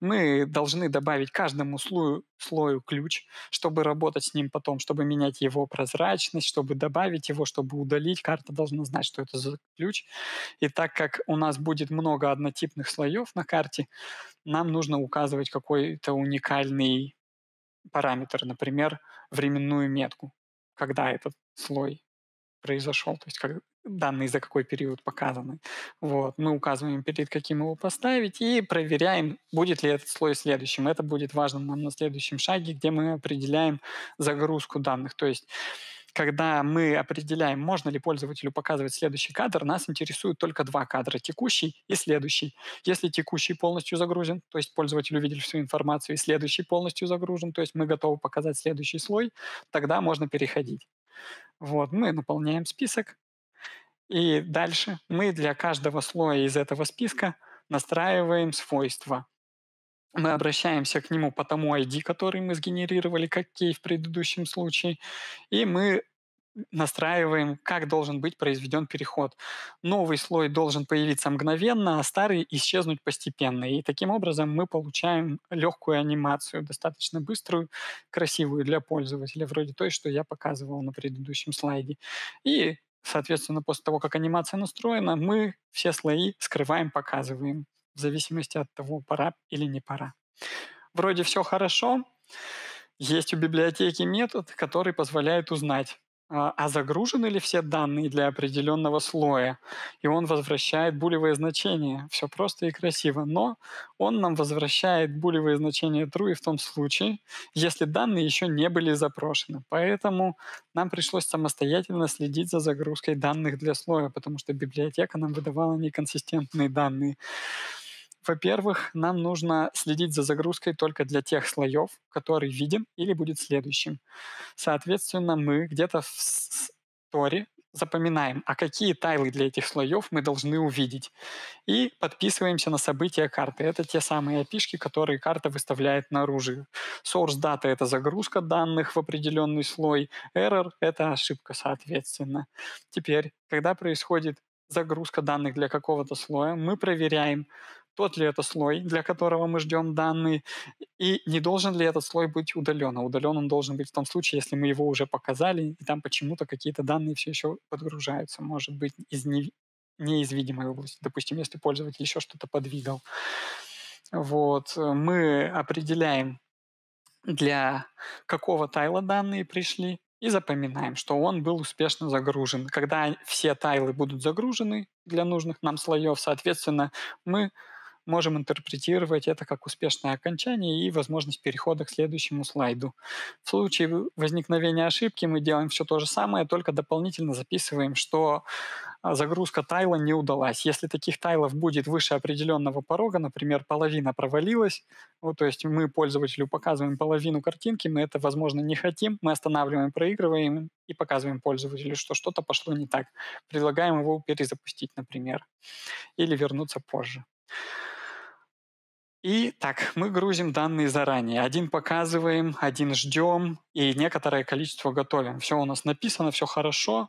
Мы должны добавить каждому слою, слою ключ, чтобы работать с ним потом, чтобы менять его прозрачность, чтобы добавить его, чтобы удалить. Карта должна знать, что это за ключ. И так как у нас будет много однотипных слоев на карте, нам нужно указывать какой-то уникальный параметр, например, временную метку, когда этот слой произошел, то есть как, данные за какой период показаны. Вот. Мы указываем, перед каким его поставить, и проверяем, будет ли этот слой следующим. Это будет важно нам на следующем шаге, где мы определяем загрузку данных. То есть когда мы определяем, можно ли пользователю показывать следующий кадр, нас интересуют только два кадра, текущий и следующий. Если текущий полностью загружен, то есть пользователь увидел всю информацию, и следующий полностью загружен, то есть мы готовы показать следующий слой, тогда можно переходить. Вот, мы наполняем список, и дальше мы для каждого слоя из этого списка настраиваем свойства мы обращаемся к нему по тому ID, который мы сгенерировали, как кей в предыдущем случае, и мы настраиваем, как должен быть произведен переход. Новый слой должен появиться мгновенно, а старый исчезнуть постепенно. И таким образом мы получаем легкую анимацию, достаточно быструю, красивую для пользователя, вроде той, что я показывал на предыдущем слайде. И, соответственно, после того, как анимация настроена, мы все слои скрываем, показываем в зависимости от того, пора или не пора. Вроде все хорошо, есть у библиотеки метод, который позволяет узнать, а, а загружены ли все данные для определенного слоя, и он возвращает булевые значения. Все просто и красиво, но он нам возвращает булевые значения true в том случае, если данные еще не были запрошены. Поэтому нам пришлось самостоятельно следить за загрузкой данных для слоя, потому что библиотека нам выдавала неконсистентные данные. Во-первых, нам нужно следить за загрузкой только для тех слоев, которые видим или будет следующим. Соответственно, мы где-то в Торе запоминаем, а какие тайлы для этих слоев мы должны увидеть. И подписываемся на события карты. Это те самые api которые карта выставляет наружу. Source data — это загрузка данных в определенный слой. Error — это ошибка, соответственно. Теперь, когда происходит загрузка данных для какого-то слоя, мы проверяем, тот ли это слой, для которого мы ждем данные, и не должен ли этот слой быть удален. А удален он должен быть в том случае, если мы его уже показали, и там почему-то какие-то данные все еще подгружаются, может быть, из не, не из видимой области. Допустим, если пользователь еще что-то подвигал. Вот. Мы определяем, для какого тайла данные пришли, и запоминаем, что он был успешно загружен. Когда все тайлы будут загружены для нужных нам слоев, соответственно, мы можем интерпретировать это как успешное окончание и возможность перехода к следующему слайду. В случае возникновения ошибки мы делаем все то же самое, только дополнительно записываем, что а, загрузка тайла не удалась. Если таких тайлов будет выше определенного порога, например, половина провалилась, ну, то есть мы пользователю показываем половину картинки, мы это, возможно, не хотим, мы останавливаем, проигрываем и показываем пользователю, что что-то пошло не так. Предлагаем его перезапустить, например, или вернуться позже. И так, мы грузим данные заранее. Один показываем, один ждем, и некоторое количество готовим. Все у нас написано, все хорошо,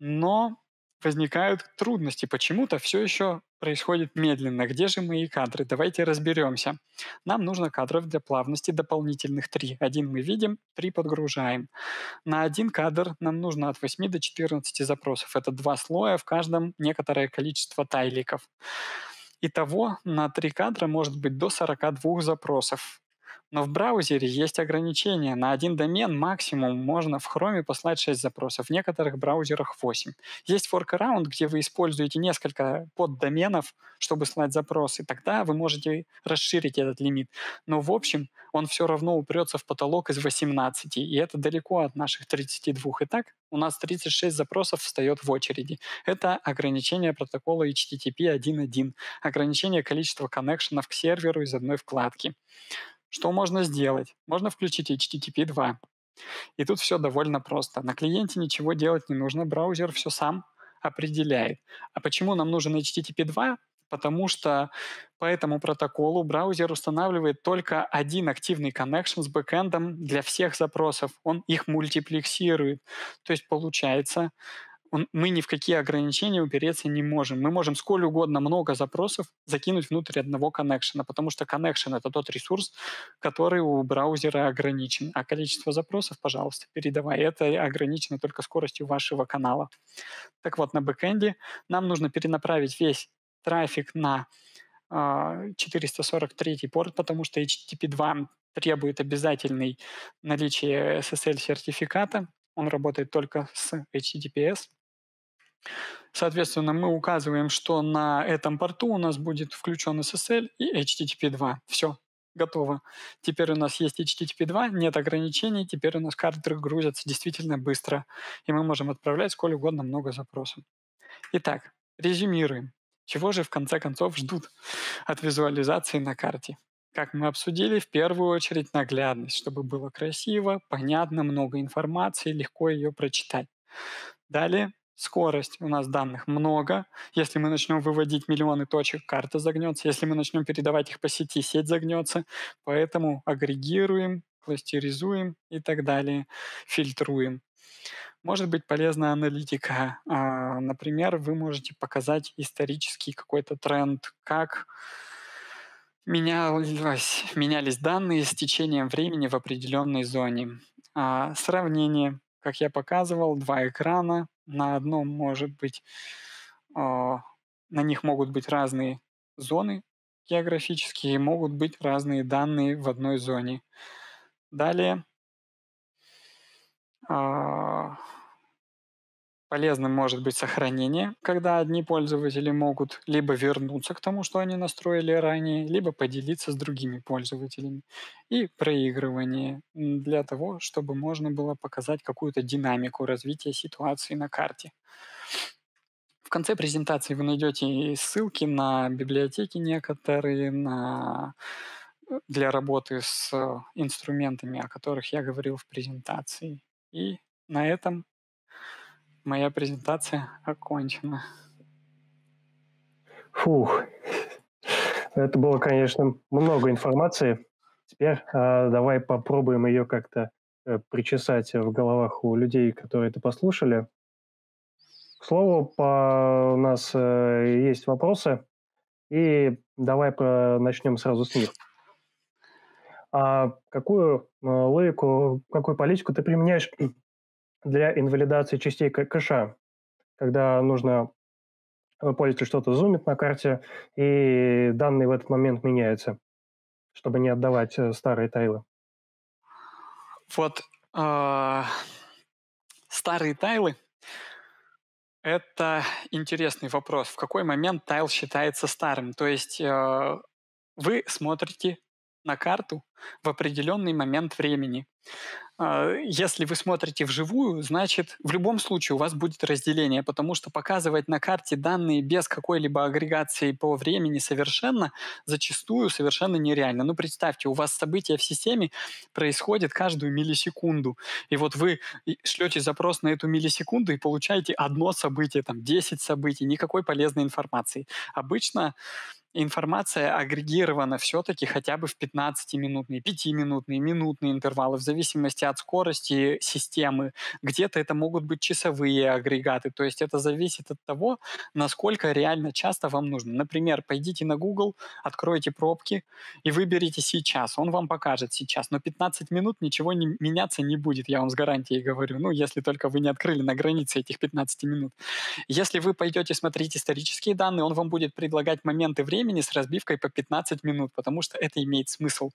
но возникают трудности. Почему-то все еще происходит медленно. Где же мои кадры? Давайте разберемся. Нам нужно кадров для плавности дополнительных три. Один мы видим, три подгружаем. На один кадр нам нужно от 8 до 14 запросов. Это два слоя, в каждом некоторое количество тайликов. Итого на три кадра может быть до 42 запросов. Но в браузере есть ограничения. На один домен максимум можно в Chrome послать 6 запросов, в некоторых браузерах 8. Есть workaround, где вы используете несколько поддоменов, чтобы слать запросы. Тогда вы можете расширить этот лимит. Но в общем он все равно упрется в потолок из 18, и это далеко от наших 32. Итак, у нас 36 запросов встает в очереди. Это ограничение протокола HTTP 1.1, ограничение количества коннекшенов к серверу из одной вкладки. Что можно сделать? Можно включить HTTP 2. И тут все довольно просто. На клиенте ничего делать не нужно, браузер все сам определяет. А почему нам нужен HTTP 2? Потому что по этому протоколу браузер устанавливает только один активный connection с бэкэндом для всех запросов. Он их мультиплексирует. То есть получается, он, мы ни в какие ограничения упереться не можем. Мы можем сколь угодно много запросов закинуть внутрь одного коннекшена, потому что коннекшен — это тот ресурс, который у браузера ограничен. А количество запросов, пожалуйста, передавай. Это ограничено только скоростью вашего канала. Так вот, на бэкэнде нам нужно перенаправить весь трафик на 443 а, порт, потому что HTTP 2 требует обязательной наличия SSL-сертификата. Он работает только с HTTPS. Соответственно, мы указываем, что на этом порту у нас будет включен SSL и HTTP 2. Все, готово. Теперь у нас есть HTTP 2, нет ограничений, теперь у нас карты грузятся действительно быстро, и мы можем отправлять сколь угодно много запросов. Итак, резюмируем. Чего же в конце концов ждут от визуализации на карте? Как мы обсудили, в первую очередь наглядность, чтобы было красиво, понятно, много информации, легко ее прочитать. Далее скорость, у нас данных много. Если мы начнем выводить миллионы точек, карта загнется. Если мы начнем передавать их по сети, сеть загнется. Поэтому агрегируем, кластеризуем и так далее, фильтруем. Может быть полезна аналитика. А, например, вы можете показать исторический какой-то тренд, как менялись данные с течением времени в определенной зоне. А, сравнение как я показывал, два экрана. На одном может быть, э, на них могут быть разные зоны географические, могут быть разные данные в одной зоне. Далее э, Полезным может быть сохранение, когда одни пользователи могут либо вернуться к тому, что они настроили ранее, либо поделиться с другими пользователями. И проигрывание для того, чтобы можно было показать какую-то динамику развития ситуации на карте. В конце презентации вы найдете ссылки на библиотеки некоторые, на э, для работы с инструментами, о которых я говорил в презентации. И на этом Моя презентация окончена. Фух, это было, конечно, много информации. Теперь а, давай попробуем ее как-то э, причесать в головах у людей, которые это послушали. К слову, по... у нас э, есть вопросы, и давай про... начнем сразу с них. А какую э, логику, какую политику ты применяешь для инвалидации частей кэша, когда нужно э, пользователь что-то зумит на карте, и данные в этот момент меняются, чтобы не отдавать э, старые тайлы. Вот э, старые тайлы – это интересный вопрос. В какой момент тайл считается старым? То есть э, вы смотрите на карту в определенный момент времени. А, если вы смотрите вживую, значит, в любом случае у вас будет разделение, потому что показывать на карте данные без какой-либо агрегации по времени совершенно, зачастую совершенно нереально. Ну, представьте, у вас события в системе происходят каждую миллисекунду, и вот вы шлете запрос на эту миллисекунду и получаете одно событие, там, 10 событий, никакой полезной информации. Обычно информация агрегирована все-таки хотя бы в 15-минутные, 5-минутные, минутные интервалы, в зависимости от скорости системы. Где-то это могут быть часовые агрегаты, то есть это зависит от того, насколько реально часто вам нужно. Например, пойдите на Google, откройте пробки и выберите сейчас, он вам покажет сейчас, но 15 минут ничего не, меняться не будет, я вам с гарантией говорю, ну, если только вы не открыли на границе этих 15 минут. Если вы пойдете смотреть исторические данные, он вам будет предлагать моменты времени, времени с разбивкой по 15 минут, потому что это имеет смысл.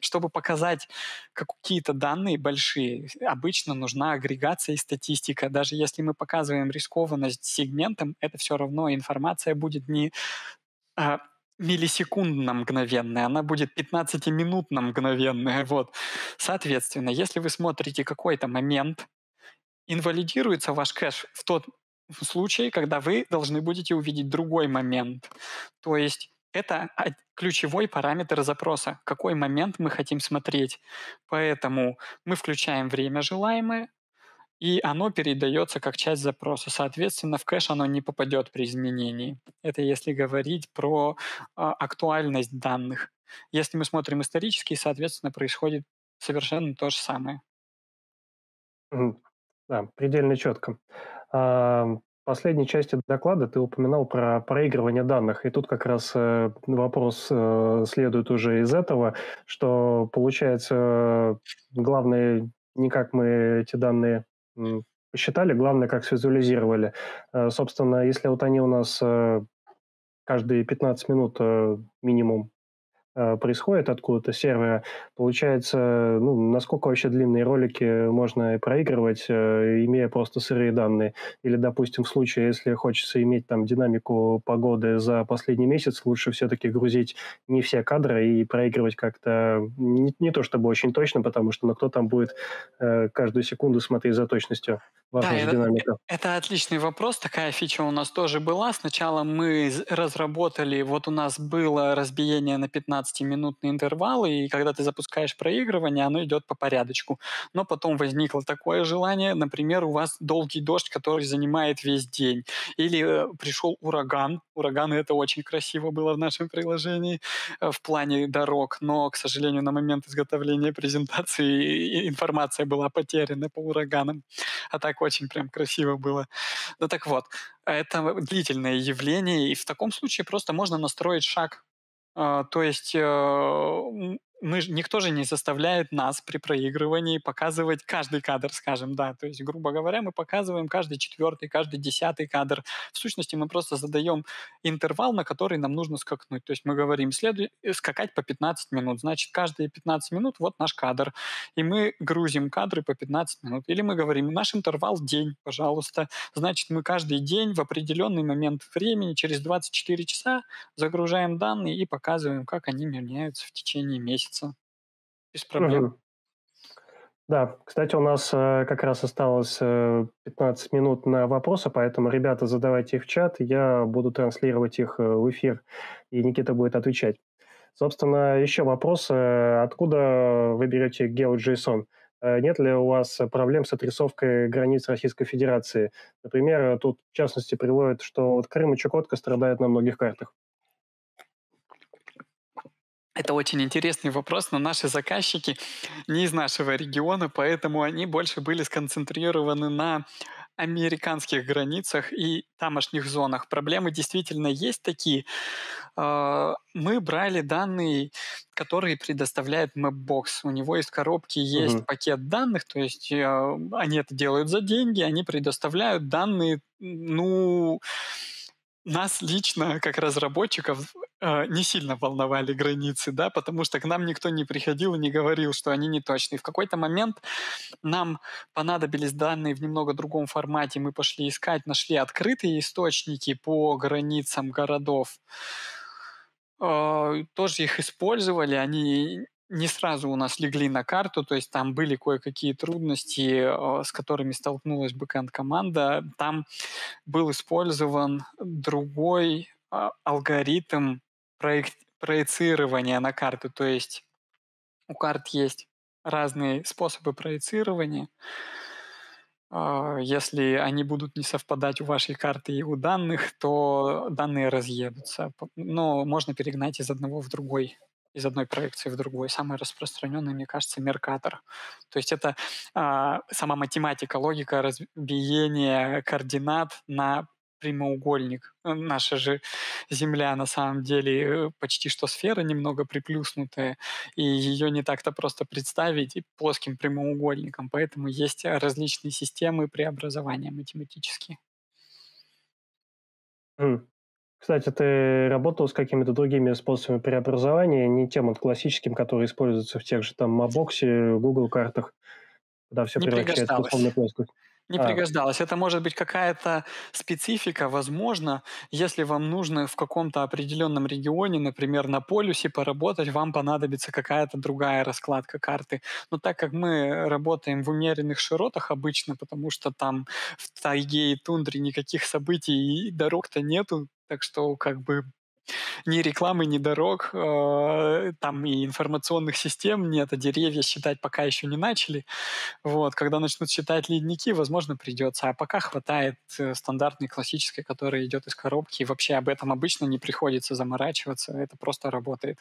Чтобы показать какие-то данные большие, обычно нужна агрегация и статистика. Даже если мы показываем рискованность сегментом, это все равно информация будет не а, миллисекундно мгновенная, она будет 15-минутно мгновенная. Вот. Соответственно, если вы смотрите какой-то момент, инвалидируется ваш кэш в тот случай, когда вы должны будете увидеть другой момент. То есть это ключевой параметр запроса, какой момент мы хотим смотреть. Поэтому мы включаем время желаемое, и оно передается как часть запроса. Соответственно, в кэш оно не попадет при изменении. Это если говорить про э, актуальность данных. Если мы смотрим исторически, соответственно, происходит совершенно то же самое. Да, предельно четко. В последней части доклада ты упоминал про проигрывание данных, и тут как раз э, вопрос э, следует уже из этого, что получается э, главное не как мы эти данные посчитали, главное как свизуализировали. Собственно, если вот они у нас каждые 15 минут минимум Э, происходит откуда-то сервера. Получается, ну, насколько вообще длинные ролики можно проигрывать, э, имея просто сырые данные? Или, допустим, в случае, если хочется иметь там динамику погоды за последний месяц, лучше все-таки грузить не все кадры и проигрывать как-то не, не то чтобы очень точно, потому что ну, кто там будет э, каждую секунду смотреть за точностью? Важна да, это, динамика. это отличный вопрос. Такая фича у нас тоже была. Сначала мы разработали, вот у нас было разбиение на 15 15 минутный интервал и когда ты запускаешь проигрывание, оно идет по порядочку. Но потом возникло такое желание, например, у вас долгий дождь, который занимает весь день, или э, пришел ураган. ураганы это очень красиво было в нашем приложении э, в плане дорог, но, к сожалению, на момент изготовления презентации информация была потеряна по ураганам. А так очень прям красиво было. Ну так вот, это длительное явление, и в таком случае просто можно настроить шаг а, то есть э, мы, никто же не заставляет нас при проигрывании показывать каждый кадр, скажем, да. То есть, грубо говоря, мы показываем каждый четвертый, каждый десятый кадр. В сущности, мы просто задаем интервал, на который нам нужно скакнуть. То есть мы говорим, следует э, скакать по 15 минут. Значит, каждые 15 минут вот наш кадр. И мы грузим кадры по 15 минут. Или мы говорим, наш интервал день, пожалуйста. Значит, мы каждый день в определенный момент времени, через 24 часа, загружаем данные и показываем, как они меняются в течение месяца месяца. Без проблем. Да, кстати, у нас э, как раз осталось э, 15 минут на вопросы, поэтому, ребята, задавайте их в чат, я буду транслировать их э, в эфир, и Никита будет отвечать. Собственно, еще вопрос, э, откуда вы берете GeoJSON? Нет ли у вас проблем с отрисовкой границ Российской Федерации? Например, тут в частности приводит, что вот Крым и Чукотка страдают на многих картах. Это очень интересный вопрос, но наши заказчики не из нашего региона, поэтому они больше были сконцентрированы на американских границах и тамошних зонах. Проблемы действительно есть такие. А, мы брали данные, которые предоставляет Mapbox. У него из коробки есть угу. пакет данных, то есть а, они это делают за деньги, они предоставляют данные, ну нас лично, как разработчиков, э, не сильно волновали границы, да, потому что к нам никто не приходил и не говорил, что они не точные. В какой-то момент нам понадобились данные в немного другом формате, мы пошли искать, нашли открытые источники по границам городов, э, тоже их использовали, они не сразу у нас легли на карту, то есть там были кое-какие трудности, э, с которыми столкнулась бэкэнд-команда. Там был использован другой э, алгоритм проецирования на карту, то есть у карт есть разные способы проецирования. А, если они будут не совпадать у вашей карты и у данных, то данные разъедутся. Но можно перегнать из одного в другой из одной проекции в другую. Самый распространенный, мне кажется, меркатор. То есть это э, сама математика, логика разбиения координат на прямоугольник. Э, наша же Земля на самом деле э, почти что сфера немного приплюснутая, и ее не так-то просто представить плоским прямоугольником, поэтому есть различные системы преобразования математические. Кстати, ты работал с какими-то другими способами преобразования, не тем вот классическим, которые используются в тех же там Мобоксе, Google картах, когда все не превращается в условную плоскость. Не а. пригождалось. Это может быть какая-то специфика, возможно, если вам нужно в каком-то определенном регионе, например, на полюсе поработать, вам понадобится какая-то другая раскладка карты. Но так как мы работаем в умеренных широтах обычно, потому что там в тайге и тундре никаких событий и дорог-то нету, так что как бы ни рекламы, ни дорог, э, там и информационных систем нет, а деревья считать пока еще не начали. Вот, когда начнут считать ледники, возможно, придется. А пока хватает э, стандартной классической, которая идет из коробки, и вообще об этом обычно не приходится заморачиваться, это просто работает.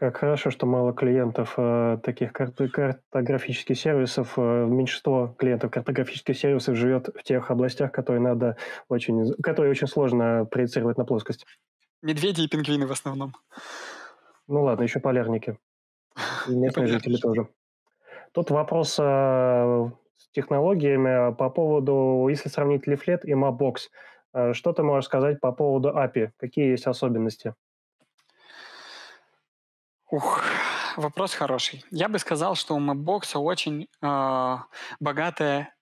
Как хорошо, что мало клиентов э, таких карт картографических сервисов. Э, меньшинство клиентов картографических сервисов живет в тех областях, которые надо очень, которые очень сложно проецировать на плоскость. Медведи и пингвины в основном. Ну ладно, еще полярники. И местные жители тоже. Тут вопрос э, с технологиями по поводу, если сравнить лифлет и Mapbox, э, что ты можешь сказать по поводу API? Какие есть особенности? Ух, вопрос хороший. Я бы сказал, что у Mapbox очень э, богатая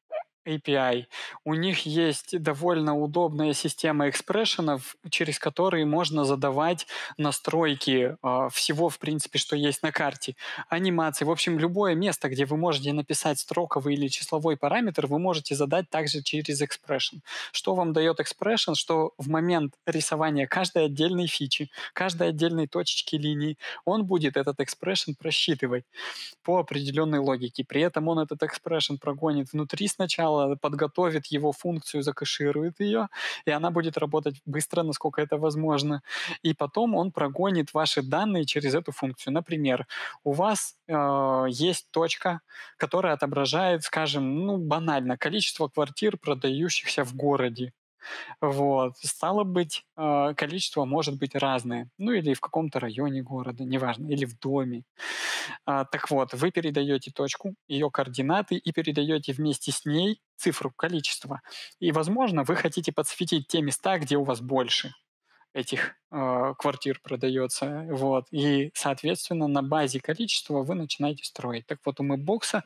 API. У них есть довольно удобная система экспрессионов, через которые можно задавать настройки э, всего, в принципе, что есть на карте. Анимации. В общем, любое место, где вы можете написать строковый или числовой параметр, вы можете задать также через expression. Что вам дает expression? Что в момент рисования каждой отдельной фичи, каждой отдельной точечки линии, он будет этот expression просчитывать по определенной логике. При этом он этот expression прогонит внутри сначала, сначала подготовит его функцию, закэширует ее, и она будет работать быстро, насколько это возможно. И потом он прогонит ваши данные через эту функцию. Например, у вас э, есть точка, которая отображает, скажем, ну банально, количество квартир, продающихся в городе. Вот. Стало быть, э, количество может быть разное. Ну или в каком-то районе города, неважно, или в доме. А, так вот, вы передаете точку, ее координаты и передаете вместе с ней цифру, количества. И, возможно, вы хотите подсветить те места, где у вас больше этих э, квартир продается. Вот. И, соответственно, на базе количества вы начинаете строить. Так вот, у Мэпбокса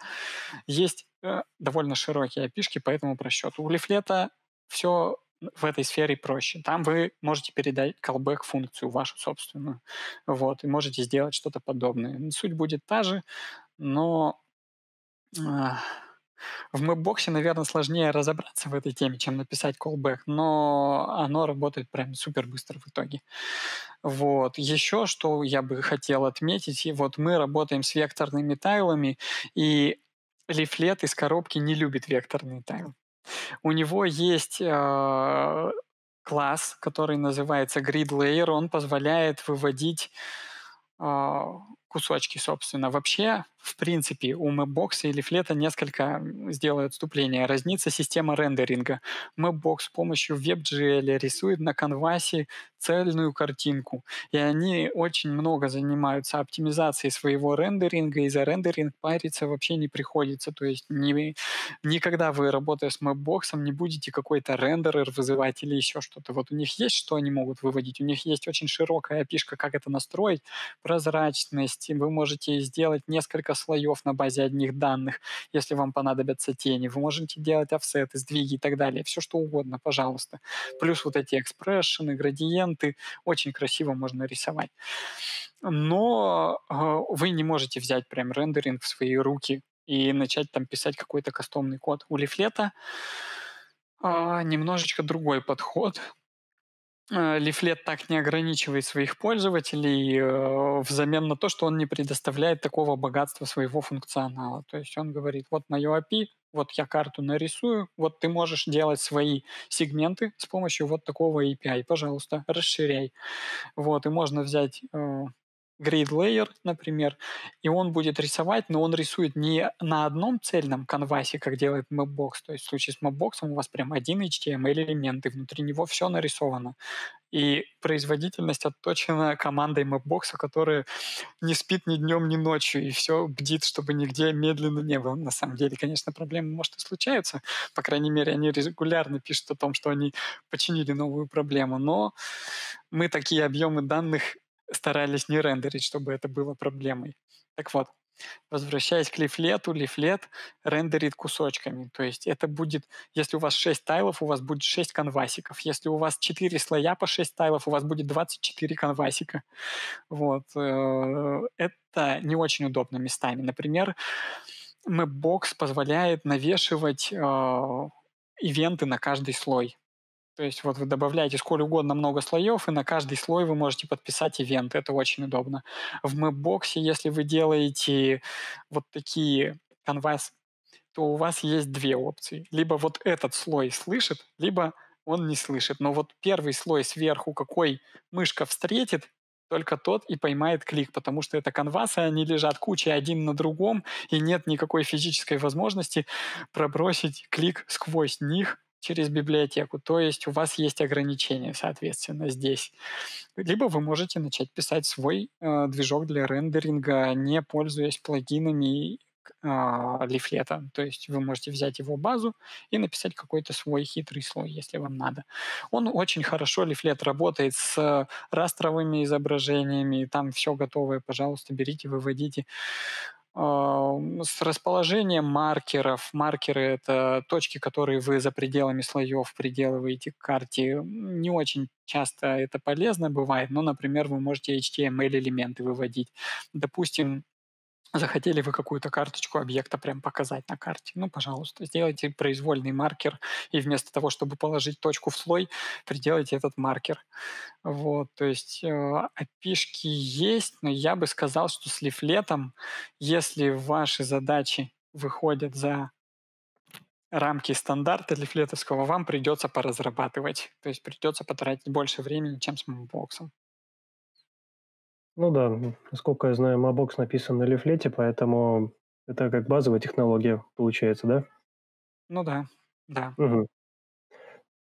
есть э, довольно широкие опишки по этому просчету. У лифлета все в этой сфере проще. Там вы можете передать callback функцию вашу собственную, вот, и можете сделать что-то подобное. Суть будет та же, но э, в мэтбоксе, наверное, сложнее разобраться в этой теме, чем написать callback, но оно работает прям супер быстро в итоге. Вот. Еще что я бы хотел отметить, и вот мы работаем с векторными тайлами, и лифлет из коробки не любит векторные тайлы. У него есть э, класс, который называется Grid Layer. Он позволяет выводить э, кусочки, собственно. Вообще в принципе, у Mapbox или Leaflet несколько сделаю отступление. разница система рендеринга. Mapbox с помощью WebGL рисует на конвасе цельную картинку. И они очень много занимаются оптимизацией своего рендеринга, и за рендеринг париться вообще не приходится. То есть не, никогда вы, работая с Mapbox, не будете какой-то рендерер вызывать или еще что-то. Вот у них есть, что они могут выводить. У них есть очень широкая опишка, как это настроить, прозрачность. Вы можете сделать несколько несколько слоев на базе одних данных. Если вам понадобятся тени, вы можете делать офсеты, сдвиги и так далее. Все что угодно, пожалуйста. Плюс вот эти экспрессионы, градиенты. Очень красиво можно рисовать. Но э, вы не можете взять прям рендеринг в свои руки и начать там писать какой-то кастомный код. У лифлета э, немножечко другой подход Э, лифлет так не ограничивает своих пользователей э, взамен на то, что он не предоставляет такого богатства своего функционала. То есть он говорит, вот мое API, вот я карту нарисую, вот ты можешь делать свои сегменты с помощью вот такого API, пожалуйста, расширяй. Вот, и можно взять э, Grid Layer, например, и он будет рисовать, но он рисует не на одном цельном конвасе, как делает Mapbox. То есть в случае с Mapbox у вас прям один HTML элемент, и внутри него все нарисовано. И производительность отточена командой Mapbox, которая не спит ни днем, ни ночью, и все бдит, чтобы нигде медленно не было. На самом деле, конечно, проблемы, может, и случаются. По крайней мере, они регулярно пишут о том, что они починили новую проблему. Но мы такие объемы данных старались не рендерить, чтобы это было проблемой. Так вот, возвращаясь к лифлету, лифлет рендерит кусочками. То есть это будет, если у вас 6 тайлов, у вас будет 6 канвасиков. Если у вас 4 слоя по 6 тайлов, у вас будет 24 канвасика. Вот. Э, это не очень удобно местами. Например, Mapbox позволяет навешивать э, ивенты на каждый слой. То есть вот вы добавляете сколь угодно много слоев, и на каждый слой вы можете подписать ивент. Это очень удобно. В мэпбоксе, если вы делаете вот такие канвас, то у вас есть две опции. Либо вот этот слой слышит, либо он не слышит. Но вот первый слой сверху, какой мышка встретит, только тот и поймает клик, потому что это конвасы, они лежат кучей один на другом, и нет никакой физической возможности пробросить клик сквозь них через библиотеку. То есть у вас есть ограничения, соответственно, здесь. Либо вы можете начать писать свой э, движок для рендеринга, не пользуясь плагинами э, лифлета. То есть вы можете взять его базу и написать какой-то свой хитрый слой, если вам надо. Он очень хорошо, лифлет работает с растровыми изображениями, там все готовое, пожалуйста, берите, выводите. А, с расположением маркеров. Маркеры — это точки, которые вы за пределами слоев приделываете к карте. Не очень часто это полезно бывает, но, например, вы можете HTML-элементы выводить. Допустим, Захотели вы какую-то карточку объекта прям показать на карте? Ну, пожалуйста, сделайте произвольный маркер, и вместо того, чтобы положить точку в слой, приделайте этот маркер. Вот, то есть э, опишки есть, но я бы сказал, что с лифлетом, если ваши задачи выходят за рамки стандарта стандарты лифлетовского, вам придется поразрабатывать. То есть придется потратить больше времени, чем с мумбоксом. Ну да, насколько я знаю, Mabox написан на лифлете, поэтому это как базовая технология получается, да? Ну да, да. Угу.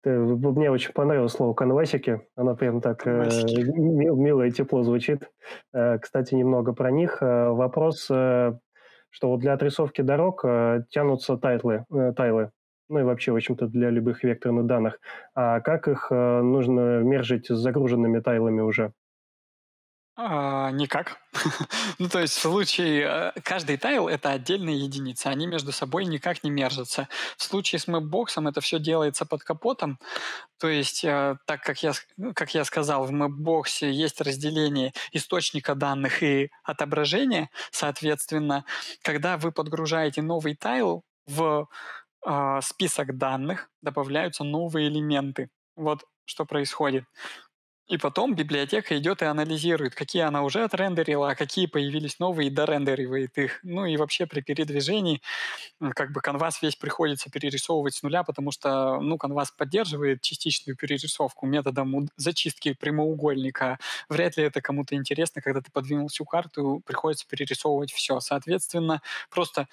Ты, мне очень понравилось слово «конвасики». Оно прям так э, мило и тепло звучит. Э, кстати, немного про них. Э, вопрос, э, что вот для отрисовки дорог э, тянутся тайлы, э, тайлы. Ну и вообще, в общем-то, для любых векторных данных. А как их э, нужно мержить с загруженными тайлами уже? А, никак. *laughs* ну, то есть в случае... Э, каждый тайл — это отдельные единицы, они между собой никак не мержатся. В случае с мэпбоксом это все делается под капотом, то есть, э, так как я, ну, как я сказал, в мэпбоксе есть разделение источника данных и отображения, соответственно, когда вы подгружаете новый тайл в э, список данных, добавляются новые элементы. Вот что происходит. И потом библиотека идет и анализирует, какие она уже отрендерила, а какие появились новые и дорендеривает их. Ну и вообще при передвижении как бы конвас весь приходится перерисовывать с нуля, потому что ну, конвас поддерживает частичную перерисовку методом зачистки прямоугольника. Вряд ли это кому-то интересно, когда ты подвинул всю карту, приходится перерисовывать все. Соответственно, просто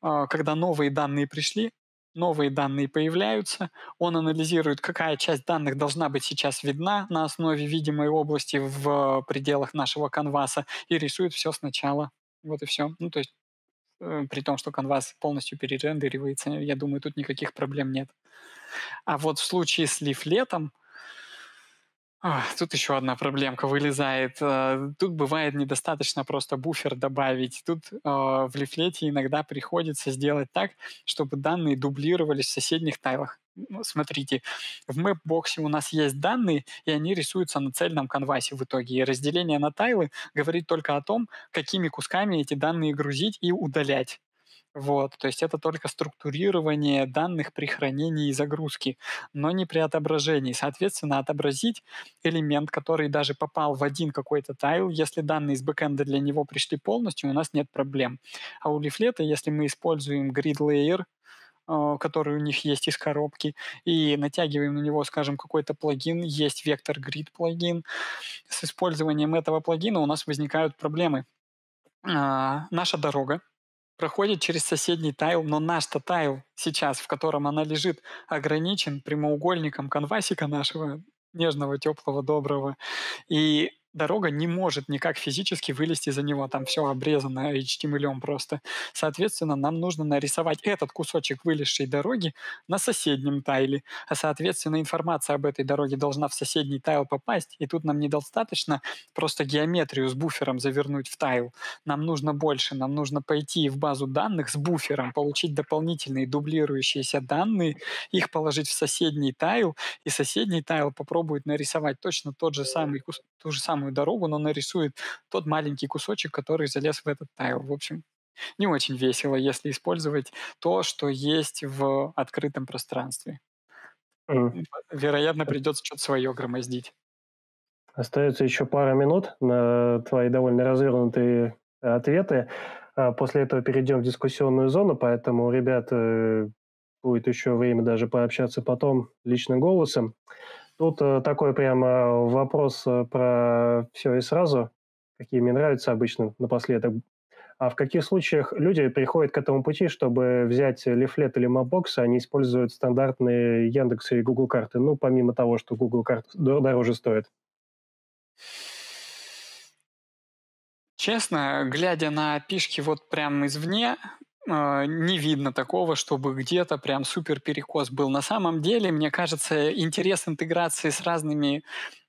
а, когда новые данные пришли, новые данные появляются, он анализирует, какая часть данных должна быть сейчас видна на основе видимой области в э, пределах нашего канваса, и рисует все сначала. Вот и все. Ну, то есть э, при том, что канвас полностью перерендеривается, я думаю, тут никаких проблем нет. А вот в случае с лифлетом Ох, тут еще одна проблемка вылезает. Э, тут бывает недостаточно просто буфер добавить. Тут э, в лифлете иногда приходится сделать так, чтобы данные дублировались в соседних тайлах. Ну, смотрите, в мэпбоксе у нас есть данные, и они рисуются на цельном конвасе в итоге. И разделение на тайлы говорит только о том, какими кусками эти данные грузить и удалять. Вот, то есть это только структурирование данных при хранении и загрузке, но не при отображении. Соответственно, отобразить элемент, который даже попал в один какой-то тайл, если данные из бэкэнда для него пришли полностью, у нас нет проблем. А у лифлета, если мы используем grid layer, э, который у них есть из коробки, и натягиваем на него, скажем, какой-то плагин, есть вектор grid плагин. С использованием этого плагина у нас возникают проблемы. А, наша дорога, проходит через соседний тайл, но наш-то тайл сейчас, в котором она лежит, ограничен прямоугольником конвасика нашего нежного, теплого, доброго. И дорога не может никак физически вылезти за него, там все обрезано HTML просто. Соответственно, нам нужно нарисовать этот кусочек вылезшей дороги на соседнем тайле, а соответственно информация об этой дороге должна в соседний тайл попасть, и тут нам недостаточно просто геометрию с буфером завернуть в тайл. Нам нужно больше, нам нужно пойти в базу данных с буфером, получить дополнительные дублирующиеся данные, их положить в соседний тайл, и соседний тайл попробует нарисовать точно тот же самый, ту же самую самую дорогу, но нарисует тот маленький кусочек, который залез в этот тайл. В общем, не очень весело, если использовать то, что есть в открытом пространстве. Mm. Вероятно, э. придется что-то свое громоздить. Остается еще пара минут на твои довольно развернутые э, ответы. А после этого перейдем в дискуссионную зону, поэтому, ребят, э, будет еще время даже пообщаться потом личным голосом. Тут э, такой прямо э, вопрос э, про все и сразу, какие мне нравятся обычно напоследок. А в каких случаях люди приходят к этому пути, чтобы взять лифлет или мапбокс, они а используют стандартные Яндекс или Google карты, ну, помимо того, что Google карты дороже стоит? Честно, глядя на пишки вот прям извне, а, не видно такого, чтобы где-то прям супер перекос был. На самом деле, мне кажется, интерес интеграции с разными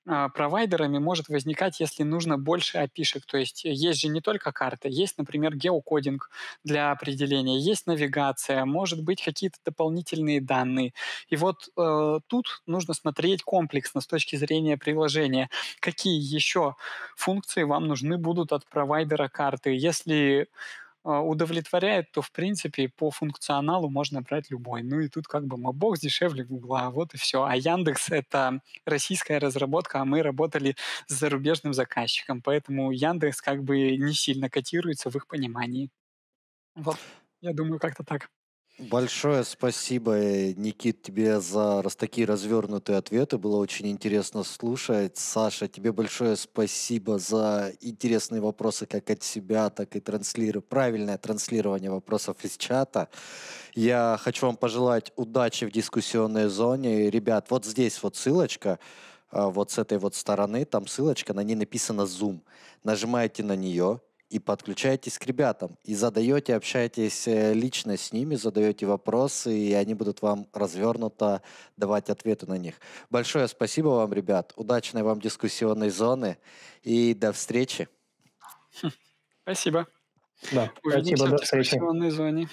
а, провайдерами может возникать, если нужно больше опишек. То есть э, есть же не только карты, есть, например, геокодинг для определения, есть навигация, может быть, какие-то дополнительные данные. И вот э, тут нужно смотреть комплексно с точки зрения приложения. Какие еще функции вам нужны будут от провайдера карты? Если а, удовлетворяет, то, в принципе, по функционалу можно брать любой. Ну и тут как бы Мобокс дешевле Гугла, а вот и все. А Яндекс — это российская разработка, а мы работали с зарубежным заказчиком, поэтому Яндекс как бы не сильно котируется в их понимании. Вот, я думаю, как-то так. Большое спасибо, э, Никит, тебе за такие развернутые ответы. Было очень интересно слушать. Саша, тебе большое спасибо за интересные вопросы как от себя, так и транслиру... правильное транслирование вопросов из чата. Я хочу вам пожелать удачи в дискуссионной зоне. Ребят, вот здесь вот ссылочка а, вот с этой вот стороны, там ссылочка, на ней написано Zoom. Нажимаете на нее, и подключаетесь к ребятам, и задаете, общаетесь э, лично с ними, задаете вопросы, и они будут вам развернуто давать ответы на них. Большое спасибо вам, ребят, удачной вам дискуссионной зоны, и до встречи. Хм. Спасибо. Да, Увидимся спасибо, в дискуссионной зоне.